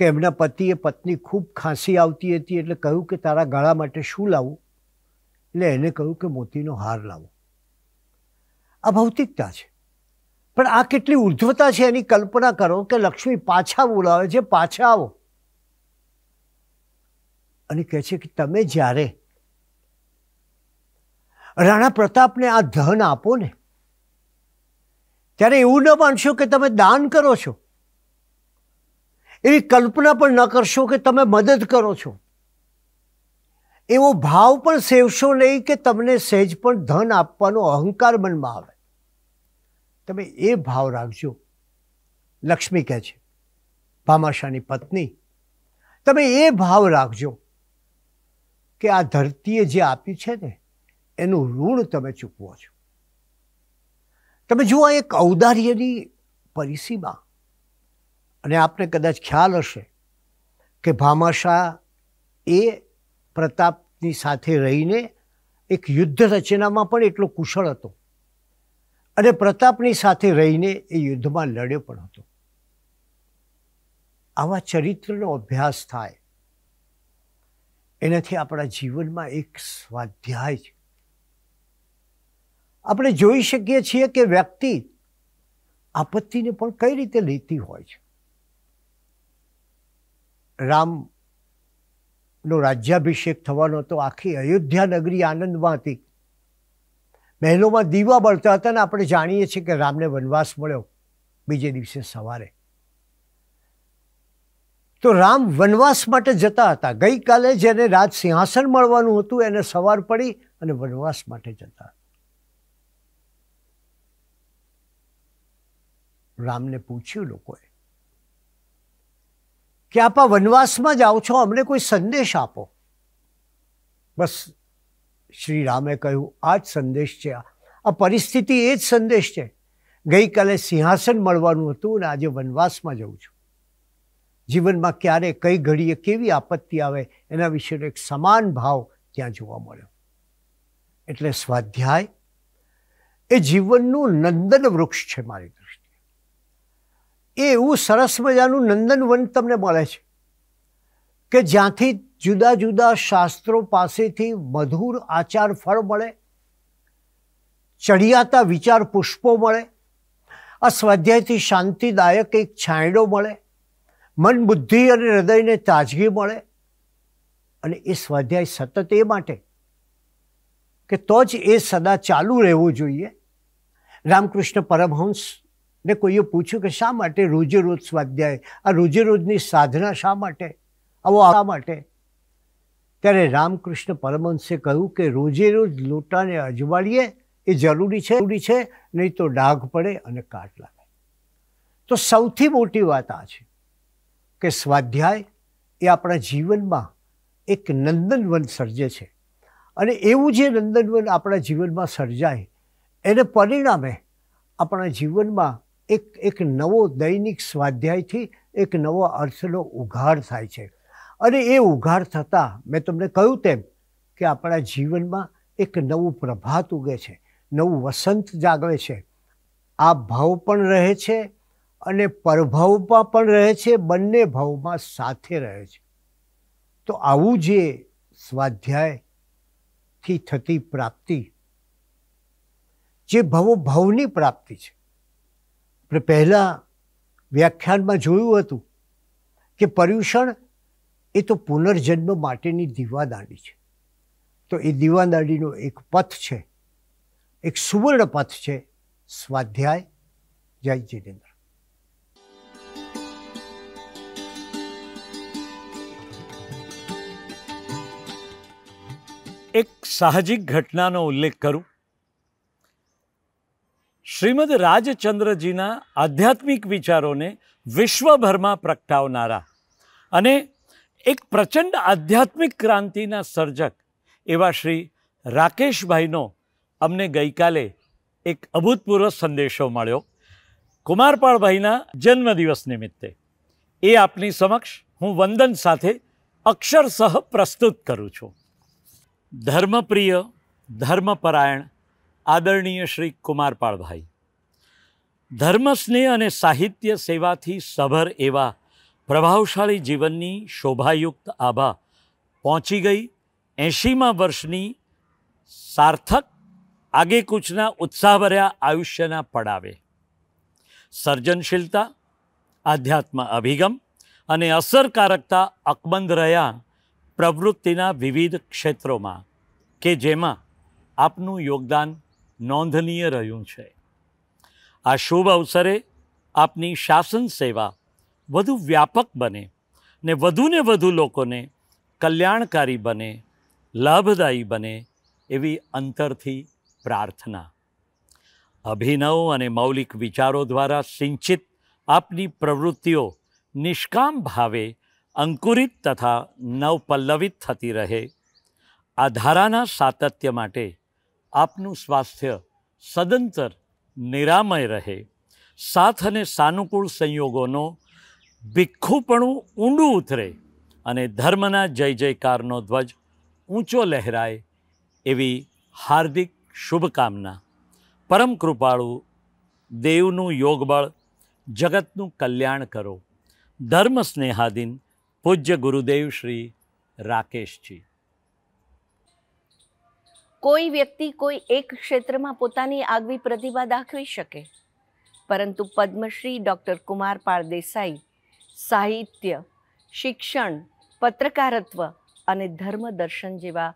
કે એમના પતિ એ પત્ની ખૂબ ખાંસી આવતી હતી એટલે કહ્યું કે તારા ગળા માટે શું લાવું એટલે એને કહ્યું કે મોતીનો હાર લાવો આ ભૌતિકતા છે પણ આ કેટલી ઉર્ધ્વતા છે એની કલ્પના કરો કે લક્ષ્મી પાછા બોલાવે છે પાછા આવો અને કહે છે કે તમે જ્યારે રાણા પ્રતાપને આ ધન આપો ને ત્યારે એવું ન માનશો કે તમે દાન કરો છો એવી કલ્પના પણ ન કરશો કે તમે મદદ કરો છો એવો ભાવ પણ સેવશો નહીં કે તમને સહેજ પણ ધન આપવાનો અહંકાર મનમાં આવે તમે એ ભાવ રાખજો લક્ષ્મી કહે છે ભામાશાની પત્ની તમે એ ભાવ રાખજો કે આ ધરતીએ જે આપ્યું છે ને એનું ઋણ તમે ચૂકવો છો તમે જુઓ એક ઔદાર્યની પરિસીમા અને આપને કદાચ ખ્યાલ હશે કે ભામાશાહ એ પ્રતાપની સાથે રહીને એક યુદ્ધ રચનામાં પણ એટલો કુશળ હતો અને પ્રતાપની સાથે રહીને એ યુદ્ધમાં લડ્યો પણ હતો આવા ચરિત્રનો અભ્યાસ થાય એનાથી આપણા જીવનમાં એક સ્વાધ્યાય છે આપણે જોઈ શકીએ છીએ કે વ્યક્તિ આપત્તિને પણ કઈ રીતે લેતી હોય છે રામનો રાજ્યાભિષેક થવાનો હતો આખી અયોધ્યા નગરી આનંદમાં હતી મહેલોમાં દીવા બળતા હતા ને આપણે જાણીએ છીએ કે રામને વનવાસ મળ્યો બીજે દિવસે સવારે તો રામ વનવાસ માટે જતા હતા ગઈકાલે જેને રાજ સિંહાસન મળવાનું હતું એને સવાર પડી અને વનવાસ માટે જતા રામને પૂછ્યું લોકોએ કે આપ આ વનવાસમાં જાઓ છો અમને કોઈ સંદેશ આપો બસ શ્રી રામે કહ્યું આ જ સંદેશ છે આ પરિસ્થિતિ એ જ સંદેશ છે ગઈકાલે સિંહાસન મળવાનું હતું અને આજે વનવાસમાં જઉં છું જીવનમાં ક્યારે કઈ ઘડીએ કેવી આપત્તિ આવે એના વિશેનો એક સમાન ભાવ ત્યાં જોવા મળ્યો એટલે સ્વાધ્યાય એ જીવનનું નંદન વૃક્ષ છે મારી એ એવું સરસ મજાનું નંદનવન તમને મળે છે કે જ્યાંથી જુદા જુદા શાસ્ત્રો પાસેથી મધુર આચાર ફળ મળે ચડિયાતા વિચાર પુષ્પો મળે આ સ્વાધ્યાયથી શાંતિદાયક એક છાંયડો મળે મન બુદ્ધિ અને હૃદયને તાજગી મળે અને એ સ્વાધ્યાય સતત એ માટે કે તો જ એ સદા ચાલુ રહેવું જોઈએ રામકૃષ્ણ પરમહંસ ને કોઈએ પૂછ્યું કે શા માટે રોજે રોજ સ્વાધ્યાય આ રોજે રોજની સાધના શા માટે આવો આ માટે ત્યારે રામકૃષ્ણ પરમહંસે કહ્યું કે રોજે રોજ લોટાને અજવાળીએ એ જરૂરી છે જરૂરી છે નહીં તો ડાઘ પડે અને કાટ લાગે તો સૌથી મોટી વાત આ છે કે સ્વાધ્યાય એ આપણા જીવનમાં એક નંદનવન સર્જે છે અને એવું જે નંદનવન આપણા જીવનમાં સર્જાય એને પરિણામે આપણા જીવનમાં એક એક નવો દૈનિક સ્વાધ્યાયથી એક નવો અર્થનો ઉઘાડ થાય છે અને એ ઉઘાડ થતાં મેં તમને કહ્યું તેમ કે આપણા જીવનમાં એક નવું પ્રભાત ઉગે છે નવું વસંત જાગવે છે આ ભાવ પણ રહે છે અને પરભાવમાં પણ રહે છે બંને ભાવમાં સાથે રહે છે તો આવું જે સ્વાધ્યાયથી થતી પ્રાપ્તિ જે ભાવો ભાવની પ્રાપ્તિ છે આપણે પહેલાં વ્યાખ્યાનમાં જોયું હતું કે પર્યુષણ એ તો પુનર્જન્મ માટેની દીવાદાંડી છે તો એ દીવાદાંડીનો એક પથ છે એક સુવર્ણ પથ છે સ્વાધ્યાય જય જીતેન્દ્ર એક સાહજિક ઘટનાનો ઉલ્લેખ કરું શ્રીમદ રાજચંદ્રજીના આધ્યાત્મિક વિચારોને વિશ્વભરમાં પ્રગટાવનારા અને એક પ્રચંડ આધ્યાત્મિક ક્રાંતિના સર્જક એવા શ્રી રાકેશભાઈનો અમને ગઈકાલે એક અભૂતપૂર્વ સંદેશો મળ્યો કુમારપાળભાઈના જન્મદિવસ નિમિત્તે એ આપની સમક્ષ હું વંદન સાથે અક્ષરશઃ પ્રસ્તુત કરું છું ધર્મપ્રિય ધર્મપરાયણ આદરણીય શ્રી કુમારપાળભાઈ ધર્મસ્નેહ અને સાહિત્ય સેવાથી સભર એવા પ્રભાવશાળી જીવનની શોભાયુક્ત આભા પહોંચી ગઈ એંશીમાં વર્ષની સાર્થક આગેકૂચના ઉત્સાહભર્યા આયુષ્યના પડાવે સર્જનશીલતા આધ્યાત્મ અભિગમ અને અસરકારકતા અકબંધ રહ્યા પ્રવૃત્તિના વિવિધ ક્ષેત્રોમાં કે જેમાં આપનું યોગદાન નોંધનીય રહ્યું છે આ શુભ અવસરે આપની શાસન સેવા વધુ વ્યાપક બને ને વધુને વધુ લોકોને કલ્યાણકારી બને લાભદાયી બને એવી અંતરથી પ્રાર્થના અભિનવ અને મૌલિક વિચારો દ્વારા સિંચિત આપની પ્રવૃત્તિઓ નિષ્કામ ભાવે અંકુરિત તથા નવપલ્લવિત થતી રહે આ ધારાના સાતત્ય માટે આપનું સ્વાસ્થ્ય સદંતર નિરામય રહે સાથ અને સાનુકૂળ સંયોગોનો ભિખ્ખુપણું ઊંડું ઉતરે અને ધર્મના જય જયકારનો ધ્વજ ઊંચો લહેરાય એવી હાર્દિક શુભકામના પરમ કૃપાળુ દેવનું યોગબળ જગતનું કલ્યાણ કરો ધર્મ સ્નેહાદિન પૂજ્ય ગુરુદેવ શ્રી રાકેશજી કોઈ વ્યક્તિ કોઈ એક ક્ષેત્રમાં પોતાની આગવી પ્રતિભા દાખવી શકે પરંતુ પદ્મશ્રી ડૉક્ટર કુમાર પાળદેસાઈ સાહિત્ય શિક્ષણ પત્રકારત્વ અને ધર્મ દર્શન જેવા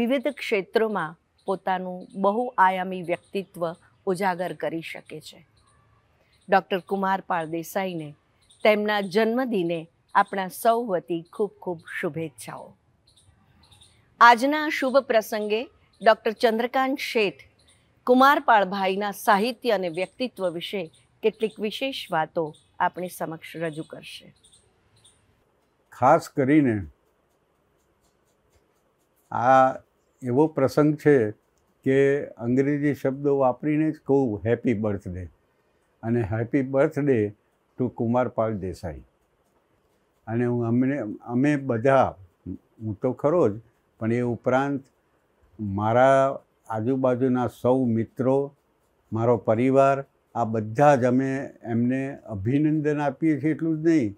વિવિધ ક્ષેત્રોમાં પોતાનું બહુઆયામી વ્યક્તિત્વ ઉજાગર કરી શકે છે ડૉક્ટર કુમાર પાળદેસાઈને તેમના જન્મદિને આપણા સૌ વતી ખૂબ ખૂબ શુભેચ્છાઓ આજના શુભ પ્રસંગે ડૉક્ટર ચંદ્રકાંત શેઠ કુમારપાળભાઈના સાહિત્ય અને વ્યક્તિત્વ વિશે કેટલીક વિશેષ વાતો આપણી સમક્ષ રજૂ કરશે ખાસ કરીને આ એવો પ્રસંગ છે કે અંગ્રેજી શબ્દો વાપરીને જ કહું હેપી બર્થડે અને happy birthday to Kumarpal Desai અને હું અમને અમે બધા હું તો ખરો જ પણ એ ઉપરાંત મારા આજુબાજુના સૌ મિત્રો મારો પરિવાર આ બધા જ અમે એમને અભિનંદન આપીએ છીએ એટલું જ નહીં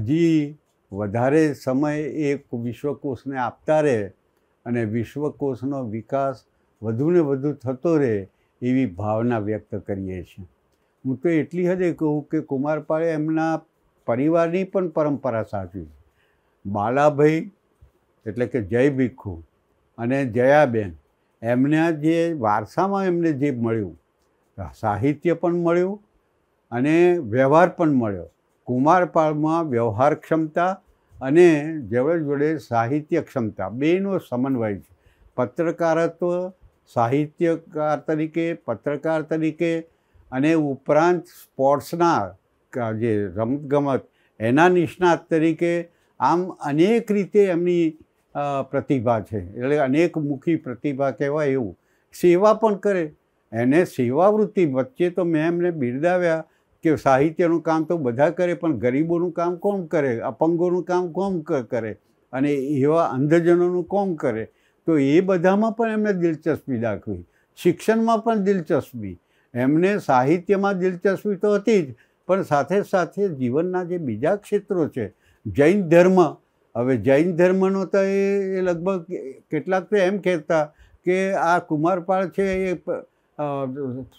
હજી વધારે સમય એ વિશ્વકોષને આપતા રહે અને વિશ્વકોષનો વિકાસ વધુને વધુ થતો રહે એવી ભાવના વ્યક્ત કરીએ છીએ હું તો એટલી હદે કહું કે કુમારપાળે એમના પરિવારની પણ પરંપરા સાચવી છે બાલાભાઈ એટલે કે જય ભીખુ અને જયાબેન એમને જે વારસામાં એમને જે મળ્યું સાહિત્ય પણ મળ્યું અને વ્યવહાર પણ મળ્યો કુમારપાળમાં વ્યવહાર ક્ષમતા અને જોડે જોડે સાહિત્ય ક્ષમતા બેનો સમન્વય છે પત્રકારત્વ સાહિત્યકાર તરીકે પત્રકાર તરીકે અને ઉપરાંત સ્પોર્ટ્સના જે રમતગમત એના નિષ્ણાત તરીકે આમ અનેક રીતે એમની પ્રતિભા છે એટલે અનેકમુખી પ્રતિભા કહેવાય એવું સેવા પણ કરે એને સેવાવૃત્તિ વચ્ચે તો મેં એમને બિરદાવ્યા કે સાહિત્યનું કામ તો બધા કરે પણ ગરીબોનું કામ કોણ કરે અપંગોનું કામ કોણ કરે અને એવા અંધજનોનું કોણ કરે તો એ બધામાં પણ એમને દિલચસ્પી દાખવી શિક્ષણમાં પણ દિલચસ્પી એમને સાહિત્યમાં દિલચસ્પી તો હતી જ પણ સાથે સાથે જીવનના જે બીજા ક્ષેત્રો છે જૈન ધર્મ હવે જૈન ધર્મનો તો એ લગભગ કેટલાક તો એમ કહેતા કે આ કુમારપાળ છે એ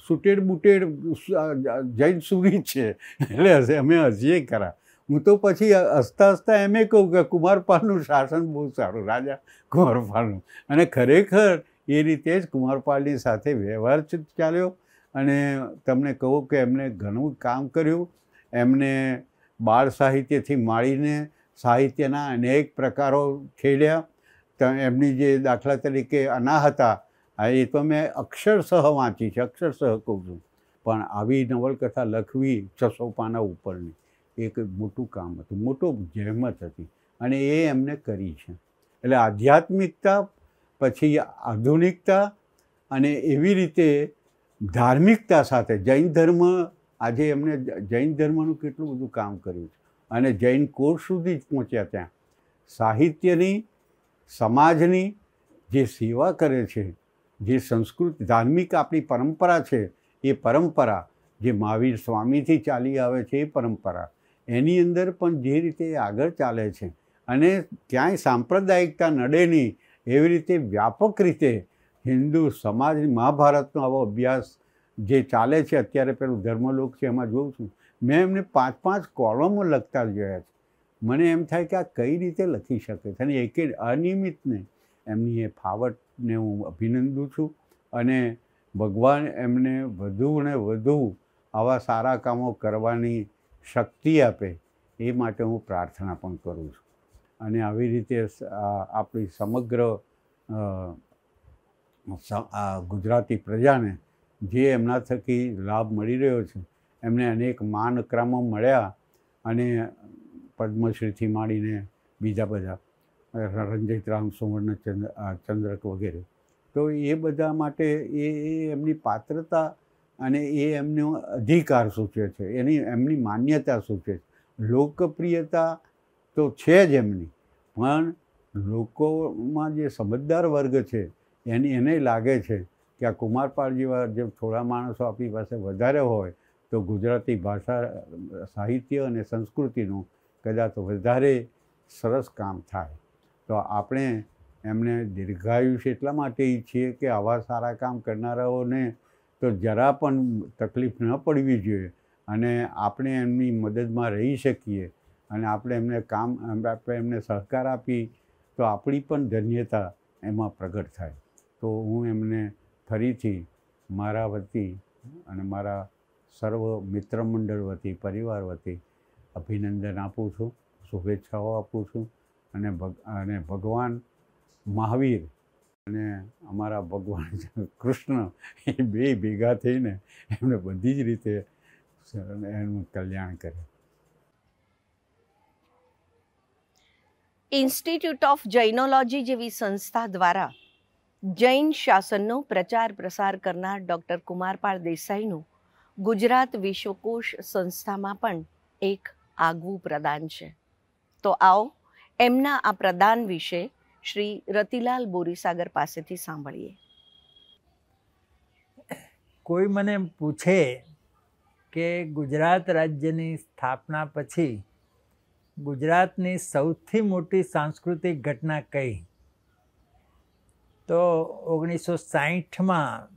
સુટેડ બુટેડ જૈન સુરી છે એટલે અમે હજીએ કરા હું તો પછી હસતા હસતા એમ કહું કે કુમારપાળનું શાસન બહુ સારું રાજા કુમારપાળનું અને ખરેખર એ રીતે જ કુમારપાળની સાથે વ્યવહાર ચાલ્યો અને તમને કહું કે એમને ઘણું કામ કર્યું એમને બાળ સાહિત્યથી માળીને સાહિત્યના અનેક પ્રકારો ખેડ્યા એમની જે દાખલા તરીકે અના હતા એ તો મેં અક્ષરશઃ વાંચી છે અક્ષરશઃ કહું છું પણ આવી નવલકથા લખવી છસો પાના ઉપરની એક મોટું કામ હતું મોટું જહેમત હતી અને એ એમને કરી છે એટલે આધ્યાત્મિકતા પછી આધુનિકતા અને એવી રીતે ધાર્મિકતા સાથે જૈન ધર્મ આજે એમને જૈન ધર્મનું કેટલું બધું કામ કર્યું છે અને જૈન કોર સુધી જ પહોંચ્યા ત્યાં સાહિત્યની સમાજની જે સેવા કરે છે જે સંસ્કૃત ધાર્મિક આપણી પરંપરા છે એ પરંપરા જે મહાવીર સ્વામીથી ચાલી આવે છે એ પરંપરા એની અંદર પણ જે રીતે આગળ ચાલે છે અને ક્યાંય સાંપ્રદાયિકતા નડે નહીં એવી રીતે વ્યાપક રીતે હિન્દુ સમાજ મહાભારતનો આવો અભ્યાસ જે ચાલે છે અત્યારે પેલું ધર્મલોક છે એમાં જોઉં છું મેં એમને પાંચ પાંચ કોલમો લખતા જોયા છે મને એમ થાય કે આ કઈ રીતે લખી શકે છે અને એક અનિયમિતને એમની એ ફાવટને હું અભિનંદું છું અને ભગવાન એમને વધુ ને વધુ આવા સારા કામો કરવાની શક્તિ આપે એ માટે હું પ્રાર્થના પણ કરું છું અને આવી રીતે આપણી સમગ્ર ગુજરાતી પ્રજાને જે એમના થકી લાભ મળી રહ્યો છે એમને અનેક માન ક્રમ મળ્યા અને પદ્મશ્રીથી માંડીને બીજા બધા રંજિત રામ સુવર્ણ ચંદ્ર ચંદ્રક વગેરે તો એ બધા માટે એ એમની પાત્રતા અને એ એમનો અધિકાર સૂચવે છે એની એમની માન્યતા સૂચવે છે લોકપ્રિયતા તો છે જ એમની પણ લોકોમાં જે સમજદાર વર્ગ છે એની એને લાગે છે કે આ કુમારપાળ જેવા જે થોડા માણસો આપણી પાસે વધારે હોય તો ગુજરાતી ભાષા સાહિત્ય અને સંસ્કૃતિનું કદાચ વધારે સરસ કામ થાય તો આપણે એમને દીર્ઘાયુષ એટલા માટે ઈચ્છીએ કે આવા સારા કામ કરનારાઓને તો જરા પણ તકલીફ ન પડવી જોઈએ અને આપણે એમની મદદમાં રહી શકીએ અને આપણે એમને કામ આપણે એમને સહકાર આપી તો આપણી પણ ધન્યતા એમાં પ્રગટ થાય તો હું એમને ફરીથી મારા વતી અને મારા સર્વ મિત્રમંડળ વતી પરિવાર વતી અભિનંદન આપું છું શુભેચ્છાઓ આપું છું અને ભગ અને ભગવાન મહાવીર અને અમારા ભગવાન કૃષ્ણ એ બે ભેગા થઈને એમને બધી જ રીતે એનું કલ્યાણ કરે ઇન્સ્ટિટ્યૂટ ઓફ જૈનોલોજી જેવી સંસ્થા દ્વારા જૈન શાસનનો પ્રચાર પ્રસાર કરનાર ડૉક્ટર કુમારપાળ દેસાઈનું ગુજરાત વિશ્વકોશ સંસ્થામાં પણ એક આગવું પ્રદાન છે તો આવો એમના આ પ્રદાન વિશે શ્રી રતિલાલ બોરીસાગર પાસેથી સાંભળીએ કોઈ મને પૂછે કે ગુજરાત રાજ્યની સ્થાપના પછી ગુજરાતની સૌથી મોટી સાંસ્કૃતિક ઘટના કઈ તો ઓગણીસો સાહીઠમાં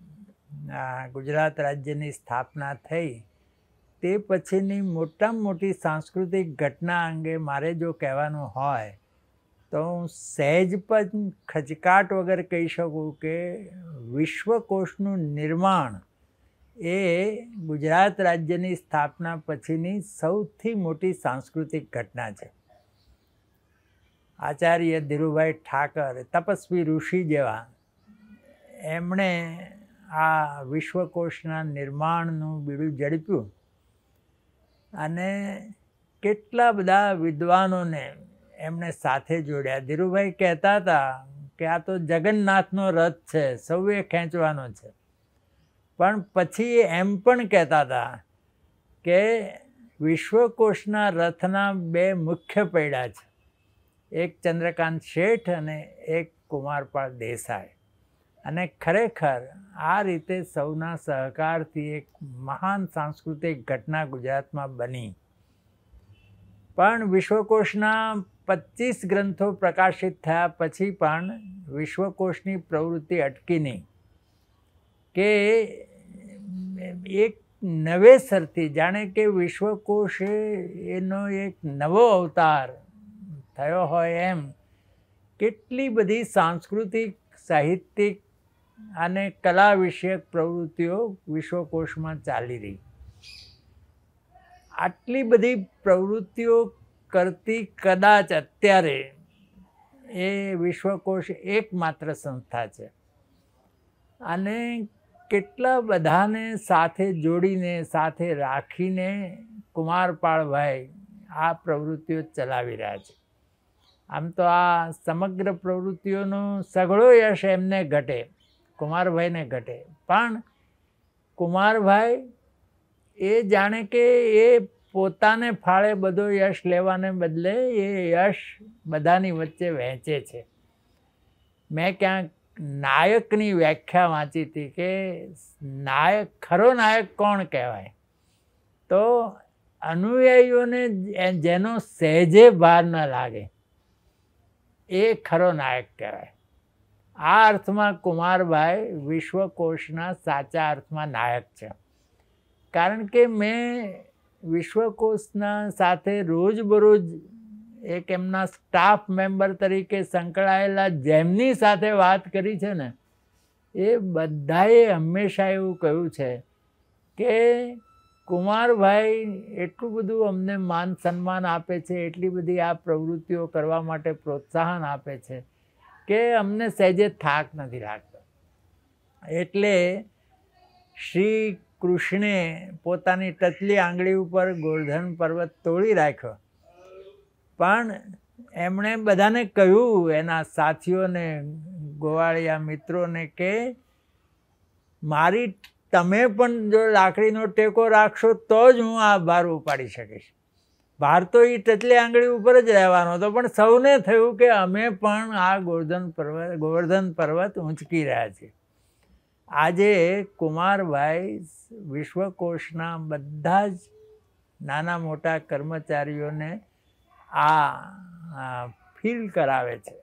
ગુજરાત રાજ્યની સ્થાપના થઈ તે પછીની મોટામાં મોટી સાંસ્કૃતિક ઘટના અંગે મારે જો કહેવાનું હોય તો હું સહેજ પણ ખચકાટ વગર કહી શકું કે વિશ્વકોષનું નિર્માણ એ ગુજરાત રાજ્યની સ્થાપના પછીની સૌથી મોટી સાંસ્કૃતિક ઘટના છે આચાર્ય ધીરુભાઈ ઠાકર તપસ્વી ઋષિ જેવા એમણે આ વિશ્વકોશના નિર્માણનું બીડું ઝડપ્યું અને કેટલા બધા વિદ્વાનોને એમણે સાથે જોડ્યા ધીરુભાઈ કહેતા હતા કે આ તો જગન્નાથનો રથ છે સૌએ ખેંચવાનો છે પણ પછી એમ પણ કહેતા હતા કે વિશ્વકોશના રથના બે મુખ્ય પૈડા છે એક ચંદ્રકાંત શેઠ અને એક કુમારપાળ દેસાઈ અને ખરેખર આ રીતે સૌના સહકારથી એક મહાન સાંસ્કૃતિક ઘટના ગુજરાતમાં બની પણ વિશ્વકોશના પચીસ ગ્રંથો પ્રકાશિત થયા પછી પણ વિશ્વકોશની પ્રવૃત્તિ અટકી નહીં કે એક નવેસરથી જાણે કે વિશ્વકોશ એનો એક નવો અવતાર થયો હોય એમ કેટલી બધી સાંસ્કૃતિક સાહિત્યિક અને કલા વિષયક પ્રવૃત્તિઓ વિશ્વકોશમાં ચાલી રહી આટલી બધી પ્રવૃત્તિઓ કરતી કદાચ અત્યારે એ વિશ્વકોશ એકમાત્ર સંસ્થા છે અને કેટલા બધાને સાથે જોડીને સાથે રાખીને કુમારપાળભાઈ આ પ્રવૃત્તિઓ ચલાવી રહ્યા છે આમ તો આ સમગ્ર પ્રવૃત્તિઓનો સઘળો યશ એમને ઘટે કુમારભાઈને ઘટે પણ કુમારભાઈ એ જાણે કે એ પોતાને ફાળે બધો યશ લેવાને બદલે એ યશ બધાની વચ્ચે વહેંચે છે મેં ક્યાંક નાયકની વ્યાખ્યા વાંચી હતી કે નાયક ખરો નાયક કોણ કહેવાય તો અનુયાયીઓને જેનો સહેજે ભાર ન લાગે એ ખરો નાયક કહેવાય આ અર્થમાં કુમારભાઈ વિશ્વકોશના સાચા અર્થમાં નાયક છે કારણ કે મેં વિશ્વકોશના સાથે રોજબરોજ એક એમના સ્ટાફ મેમ્બર તરીકે સંકળાયેલા જેમની સાથે વાત કરી છે ને એ બધાએ હંમેશા એવું કહ્યું છે કે કુમારભાઈ એટલું બધું અમને માન સન્માન આપે છે એટલી બધી આ પ્રવૃત્તિઓ કરવા માટે પ્રોત્સાહન આપે છે કે અમને સહેજે થાક નથી લાગતો એટલે શ્રી કૃષ્ણે પોતાની ટચલી આંગળી ઉપર ગોર્ધન પર્વત તોડી રાખ્યો પણ એમણે બધાને કહ્યું એના સાથીઓને ગોવાળિયા મિત્રોને કે મારી તમે પણ જો લાકડીનો ટેકો રાખશો તો જ હું આ ભાર ઉપાડી શકીશ ભાર તો એ ટચલી આંગળી ઉપર જ રહેવાનો હતો પણ સૌને થયું કે અમે પણ આ ગોવર્ધન પર્વત ગોવર્ધન પર્વત ઊંચકી રહ્યા છીએ આજે કુમારભાઈ વિશ્વકોશના બધા જ નાના મોટા કર્મચારીઓને આ ફીલ કરાવે છે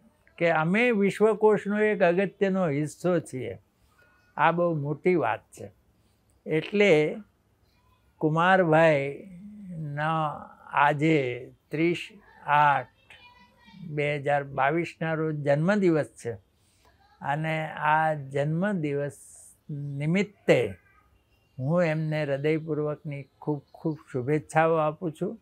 કે અમે વિશ્વકોશનો એક અગત્યનો હિસ્સો છીએ આ બહુ મોટી વાત છે એટલે કુમારભાઈના આજે ત્રીસ આઠ બે હજાર બાવીસના રોજ જન્મદિવસ છે અને આ જન્મદિવસ નિમિત્તે હું એમને હૃદયપૂર્વકની ખૂબ ખૂબ શુભેચ્છાઓ આપું છું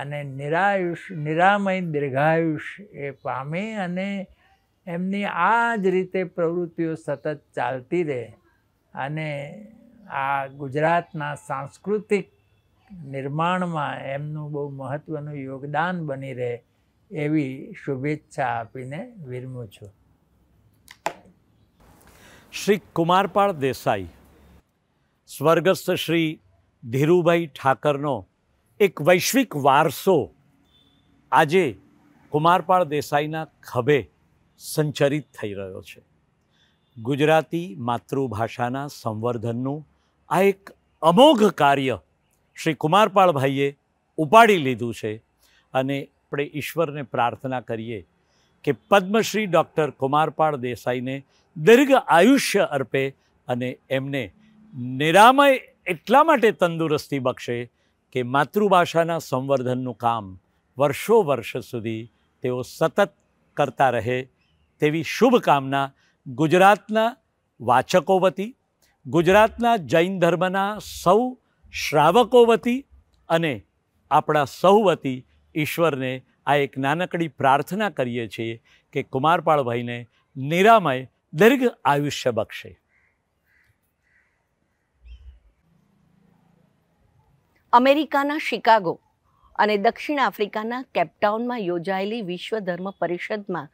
અને નિરાયુષ નિરામય દીર્ઘાયુષ એ પામે અને એમની આ જ રીતે પ્રવૃત્તિઓ સતત ચાલતી રહે અને આ ગુજરાતના સાંસ્કૃતિક નિર્માણમાં એમનું બહુ મહત્ત્વનું યોગદાન બની રહે એવી શુભેચ્છા આપીને વિરમું છું શ્રી કુમારપાળ દેસાઈ સ્વર્ગસ્થ શ્રી ધીરુભાઈ ઠાકરનો એક વૈશ્વિક વારસો આજે કુમારપાળ દેસાઈના ખભે સંચરિત થઈ રહ્યો છે ગુજરાતી માતૃભાષાના સંવર્ધનનું આ એક અમોઘ કાર્ય શ્રી કુમારપાળભાઈએ ઉપાડી લીધું છે અને આપણે ઈશ્વરને પ્રાર્થના કરીએ કે પદ્મશ્રી ડૉક્ટર કુમારપાળ દેસાઈને દીર્ઘ આયુષ્ય અર્પે અને એમને નિરામય એટલા માટે તંદુરસ્તી બક્ષે કે માતૃભાષાના સંવર્ધનનું કામ વર્ષો વર્ષ સુધી તેઓ સતત કરતા રહે તેવી શુભકામના ગુજરાતના વાચકો વતી ગુજરાતના જૈન ધર્મના સૌ શ્રાવકો વતી અને આપણા સૌ વતી ઈશ્વરને આ એક નાનકડી પ્રાર્થના કરીએ છીએ કે કુમારપાળભાઈને નિરામય દીર્ઘ આયુષ્ય બક્ષે અમેરિકાના શિકાગો અને દક્ષિણ આફ્રિકાના કેપટાઉનમાં યોજાયેલી વિશ્વ ધર્મ પરિષદમાં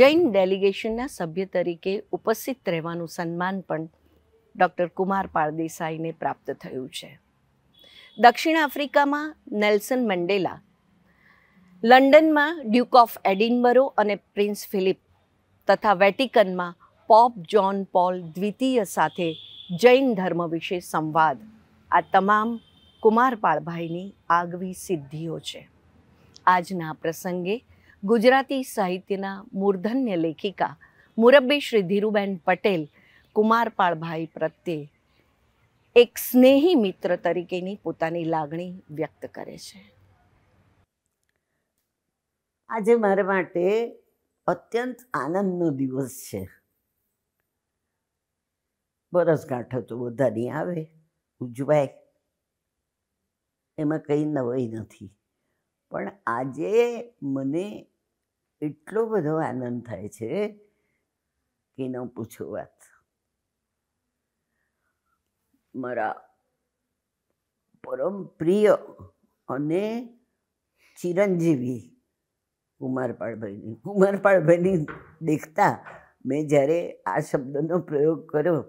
જૈન ડેલિગેશનના સભ્ય તરીકે ઉપસ્થિત રહેવાનું સન્માન પણ ડૉક્ટર કુમાર દેસાઈને પ્રાપ્ત થયું છે દક્ષિણ આફ્રિકામાં નેલ્સન મંડેલા લંડનમાં ડ્યુક ઓફ એડિનબરો અને પ્રિન્સ ફિલિપ તથા વેટિકનમાં પોપ જ્હોન પોલ દ્વિતીય સાથે જૈન ધર્મ વિશે સંવાદ આ તમામ કુમારપાળભાઈની આગવી સિદ્ધિઓ છે આજના પ્રસંગે ગુજરાતી સાહિત્યના મૂર્ધન્ય લેખિકા મુરબ્બી શ્રી ધીરુબેન પટેલ કુમારપાળભાઈ પ્રત્યે એક સ્નેહી મિત્ર તરીકેની પોતાની લાગણી વ્યક્ત કરે છે આજે મારા માટે અત્યંત આનંદનો દિવસ છે બરસગાંઠો તો બધાની આવે ઉજવાય એમાં કંઈ નવાઈ નથી પણ આજે મને એટલો બધો આનંદ થાય છે કે ન પૂછો વાત મારા પરમ પ્રિય અને ચિરંજીવી કુમારપાળભાઈની કુમારપાળભાઈની દેખતા મેં જ્યારે આ શબ્દનો પ્રયોગ કર્યો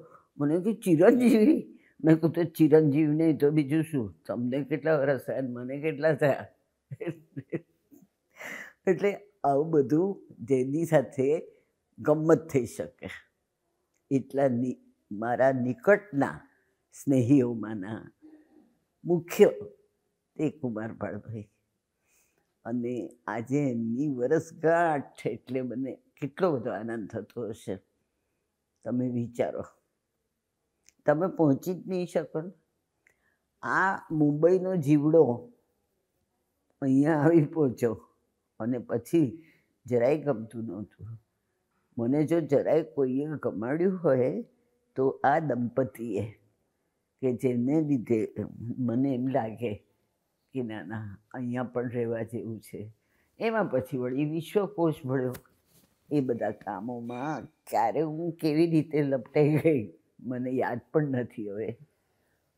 મને કે ચિરંજીવી મેં કહું તો ચિરંજીવ નહીં તો બીજું શું તમને કેટલા વર્ષ થયા મને કેટલા થયા એટલે આવું બધું જેની સાથે ગમત થઈ શકે એટલા મારા નિકટના સ્નેહીઓમાંના મુખ્ય તે કુમારભાઈ અને આજે એમની વરસગાંઠ એટલે મને કેટલો બધો આનંદ થતો હશે તમે વિચારો તમે પહોંચી જ નહીં શકો આ મુંબઈનો જીવડો અહીંયા આવી પહોંચ્યો અને પછી જરાય ગમતું નહોતું મને જો જરાય કોઈએ ગમાડ્યું હોય તો આ દંપતીએ કે જેને લીધે મને એમ લાગે કે ના ના અહીંયા પણ રહેવા જેવું છે એમાં પછી વળી વિશ્વકોશ ભળ્યો એ બધા કામોમાં ક્યારે હું કેવી રીતે લપટાઈ ગઈ મને યાદ પણ નથી હવે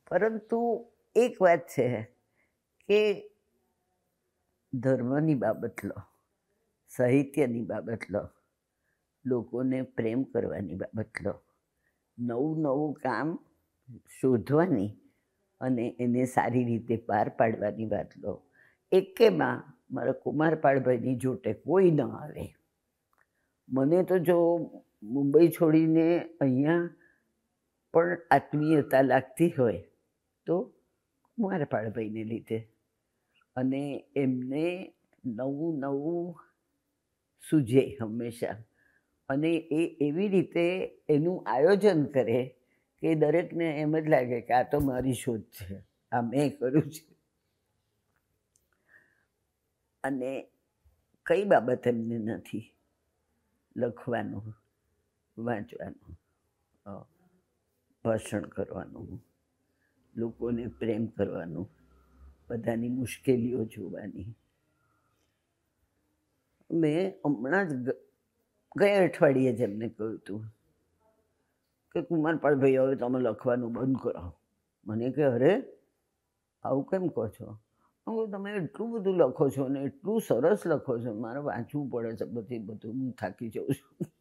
પરંતુ એક વાત છે કે ધર્મની બાબત લો સાહિત્યની બાબત લો લોકોને પ્રેમ કરવાની બાબત લો નવું નવું કામ શોધવાની અને એને સારી રીતે પાર પાડવાની વાત લો એકેમાં મારા કુમારપાળભાઈની જોટે કોઈ ન આવે મને તો જો મુંબઈ છોડીને અહીંયા પણ આત્મીયતા લાગતી હોય તો કુમારપાળભાઈને લીધે અને એમને નવું નવું સૂજે હંમેશા અને એ એવી રીતે એનું આયોજન કરે કે દરેકને એમ જ લાગે કે આ તો મારી શોધ છે આ મેં કર્યું છે અને કઈ બાબત એમને નથી લખવાનું વાંચવાનું ભાષણ કરવાનું લોકોને પ્રેમ કરવાનું બધાની મુશ્કેલીઓ જોવાની મેં હમણાં જ ગયા અઠવાડિયે જ એમને કહ્યું હતું કે કુમારપાળ ભાઈ હવે તમે લખવાનું બંધ કરો મને કે અરે આવું કેમ કહો છો હું તમે એટલું બધું લખો છો ને એટલું સરસ લખો છો મારે વાંચવું પડે છે બધી બધું હું થાકી જાઉં છું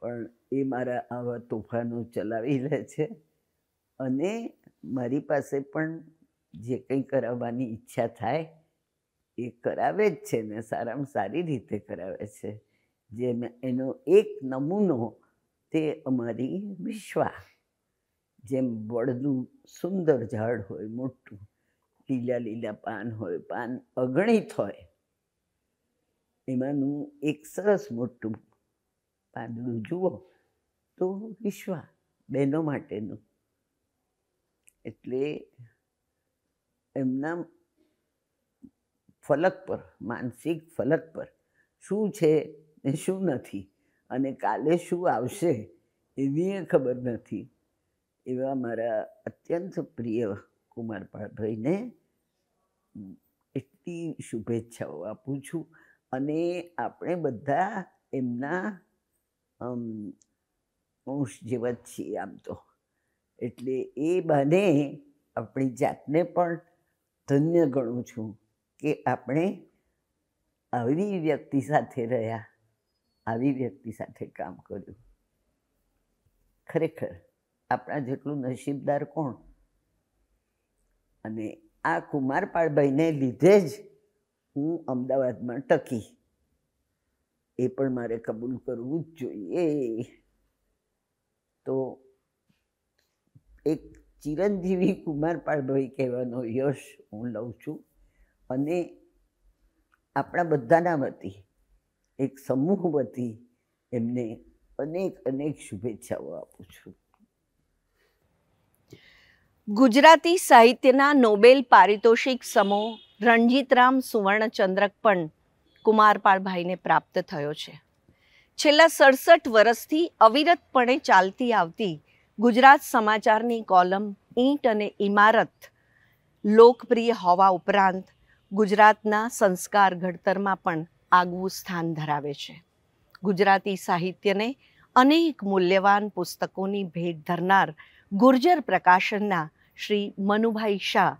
પણ એ મારા આવા તોફાનો ચલાવી લે છે અને મારી પાસે પણ જે કંઈ કરાવવાની ઈચ્છા થાય એ કરાવે જ છે ને સારામાં સારી રીતે કરાવે છે જે એનો એક નમૂનો તે અમારી વિશ્વા જેમ બળદું સુંદર ઝાડ હોય મોટું લીલા લીલા પાન હોય પાન અગણિત હોય એમાંનું એક સરસ મોટું પાંદડું જુઓ તો વિશ્વા બહેનો માટેનું એટલે એમના ફલક પર માનસિક ફલક પર શું છે ને શું નથી અને કાલે શું આવશે એની ખબર નથી એવા મારા અત્યંત પ્રિય કુમારભાઈને એટલી શુભેચ્છાઓ આપું છું અને આપણે બધા એમના વંશ જેવા જ છીએ આમ તો એટલે એ બહાને આપણી જાતને પણ ધન્ય ગણું છું કે આપણે આવી વ્યક્તિ સાથે રહ્યા આવી વ્યક્તિ સાથે કામ કર્યું ખરેખર આપણા જેટલું નસીબદાર કોણ અને આ કુમારપાળભાઈને લીધે જ હું અમદાવાદમાં ટકી એ પણ મારે કબૂલ કરવું જ જોઈએ તો એક ચિરંજીવી કુમારપાળભાઈ કહેવાનો યશ હું લઉં છું અને આપણા બધાના વતી એક સમૂહ વતી એમને અનેક અનેક શુભેચ્છાઓ આપું છું ગુજરાતી સાહિત્યના નોબેલ પારિતોષિક સમો રણજીતરામ સુવર્ણચંદ્રક પણ કુમારપાળભાઈને પ્રાપ્ત થયો છે છેલ્લા સડસઠ વર્ષથી અવિરતપણે ચાલતી આવતી ગુજરાત સમાચારની કોલમ ઈંટ અને ઇમારત લોકપ્રિય હોવા ઉપરાંત ગુજરાતના સંસ્કાર ઘડતરમાં પણ આગવું સ્થાન ધરાવે છે ગુજરાતી સાહિત્યને અનેક મૂલ્યવાન પુસ્તકોની ભેટ ધરનાર ગુર્જર પ્રકાશનના શ્રી મનુભાઈ શાહ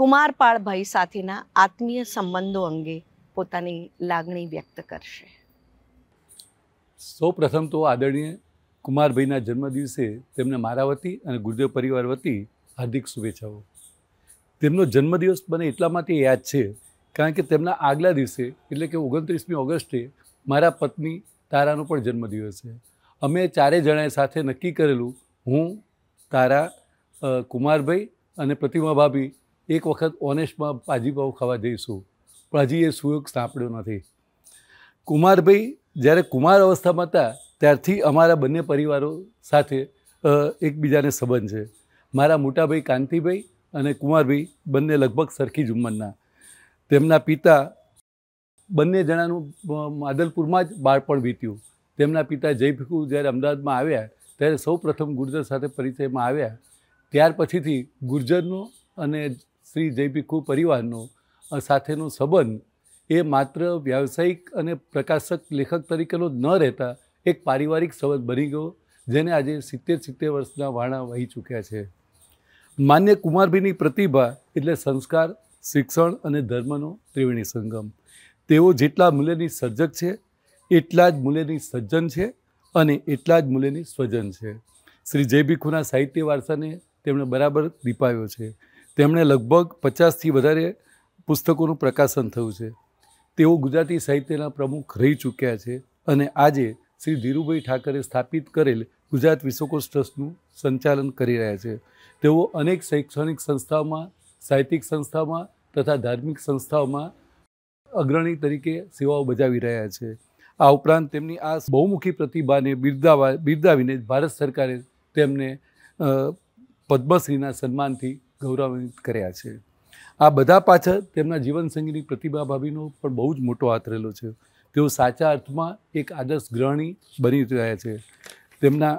કુમારપાળભાઈ સાથેના આત્મીય સંબંધો અંગે પોતાની લાગણી વ્યક્ત કરશે સૌપ્રથમ તો આદરણીય કુમારભાઈના જન્મદિવસે તેમને મારા વતી અને ગુર્જર પરિવાર વતી હાર્દિક શુભેચ્છાઓ તેમનો જન્મદિવસ મને એટલા માટે યાદ છે કારણ કે તેમના આગલા દિવસે એટલે કે ઓગણત્રીસમી ઓગસ્ટે મારા પત્ની તારાનો પણ જન્મદિવસ છે અમે ચારેય જણાએ સાથે નક્કી કરેલું હું તારા કુમારભાઈ અને પ્રતિમા ભાભી એક વખત ઓનેસ્ટમાં ભાજીપાઉ ખાવા જઈશું પણ હજી એ સુયોગ સાંપડ્યો નથી કુમારભાઈ જ્યારે કુમાર અવસ્થામાં હતા ત્યારથી અમારા બંને પરિવારો સાથે એકબીજાને સંબંધ છે મારા મોટાભાઈ કાંતિભાઈ અને કુમારભાઈ બંને લગભગ સરખી જ ઉંમરના તેમના પિતા બંને જણાનું માદલપુરમાં જ બાળપણ વીત્યું તેમના પિતા જયભીખુ જ્યારે અમદાવાદમાં આવ્યા ત્યારે સૌ પ્રથમ ગુર્જર સાથે પરિચયમાં આવ્યા ત્યાર પછીથી ગુર્જરનો અને શ્રી જયભીખુ પરિવારનો સાથેનો સંબંધ એ માત્ર વ્યાવસાયિક અને પ્રકાશક લેખક તરીકેનો ન રહેતા એક પારિવારિક સંબંધ બની ગયો જેને આજે સિત્તેર સિત્તેર વર્ષના વાણા વહી ચૂક્યા છે માન્ય કુમારભીની પ્રતિભા એટલે સંસ્કાર શિક્ષણ અને ધર્મનો ત્રિવેણી સંગમ તેઓ જેટલા મૂલ્યની સર્જક છે એટલા જ મૂલ્યની સજ્જન છે અને એટલા જ મૂલ્યની સ્વજન છે શ્રી જય ભીખુના સાહિત્ય વારસાને તેમણે બરાબર દીપાવ્યો છે તેમણે લગભગ પચાસથી વધારે પુસ્તકોનું પ્રકાશન થયું છે તેઓ ગુજરાતી સાહિત્યના પ્રમુખ રહી ચૂક્યા છે અને આજે શ્રી ધીરુભાઈ ઠાકરે સ્થાપિત કરેલ ગુજરાત વિશ્વકોશ ટ્રસ્ટનું સંચાલન કરી રહ્યા છે તેઓ અનેક શૈક્ષણિક સંસ્થાઓમાં સાહિત્યિક સંસ્થામાં તથા ધાર્મિક સંસ્થાઓમાં અગ્રણી તરીકે સેવાઓ બજાવી રહ્યા છે આ ઉપરાંત તેમની આ બહુમુખી પ્રતિભાને બિરદાવા બિરદાવીને ભારત સરકારે તેમને પદ્મશ્રીના સન્માનથી ગૌરવાન્વિત કર્યા છે આ બધા પાછળ તેમના જીવન સંગીની પ્રતિભા ભાભીનો પણ બહુ જ મોટો હાથ રહેલો છે તેઓ સાચા અર્થમાં એક આદર્શ ગ્રહણી બની રહ્યા છે તેમના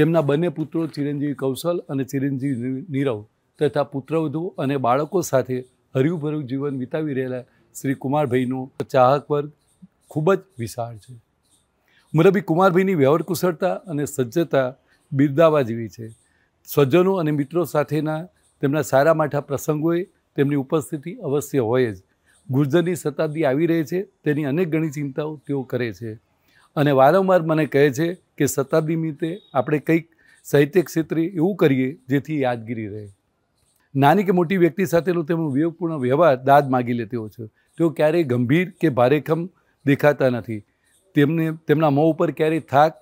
તેમના બંને પુત્રો ચિરંજીવી કૌશલ અને ચિરંજીવી નીરવ તથા પુત્રવધુ અને બાળકો સાથે હર્યુંભર્યું જીવન વિતાવી રહેલા શ્રી કુમારભાઈનો ચાહક વર્ગ ખૂબ જ વિશાળ છે મુરબી કુમારભાઈની વ્યવહાર કુશળતા અને સજ્જતા બિરદાવા જેવી છે સ્વજનો અને મિત્રો સાથેના તેમના સારા માઠા પ્રસંગોએ તેમની ઉપસ્થિતિ અવશ્ય હોય જ ગુર્જરની શતાબ્દી આવી રહી છે તેની અનેક ઘણી ચિંતાઓ તેઓ કરે છે અને વારંવાર મને કહે છે કે શતાબ્દી નિમિત્તે આપણે કંઈક સાહિત્ય ક્ષેત્રે એવું કરીએ જેથી યાદગીરી રહે નાની કે મોટી વ્યક્તિ સાથેનો તેમનો વિવેકપૂર્ણ વ્યવહાર દાદ માગી લેતો છે તેઓ ક્યારેય ગંભીર કે ભારેખમ દેખાતા નથી તેમને તેમના મોં ઉપર ક્યારેય થાક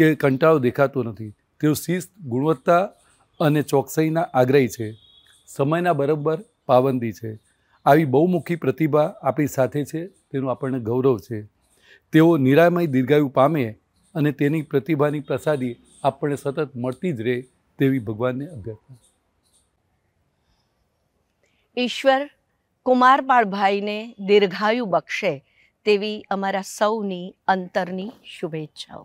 કે કંટાળો દેખાતો નથી તેઓ શિસ્ત ગુણવત્તા અને ચોકસાઈના આગ્રહી છે સમયના બરાબર પાબંદી છે આવી બહુમુખી પ્રતિભા આપણી સાથે છે તેનું આપણને ગૌરવ છે તેઓ નિરામય દીર્ઘાયુ પામે અને તેની પ્રતિભાની પ્રસાદી આપણને સતત મળતી જ રહે તેવી ભગવાનને અભ્યર્થના ઈશ્વર કુમારપાળભાઈને દીર્ઘાયુ બક્ષે તેવી અમારા સૌની અંતરની શુભેચ્છાઓ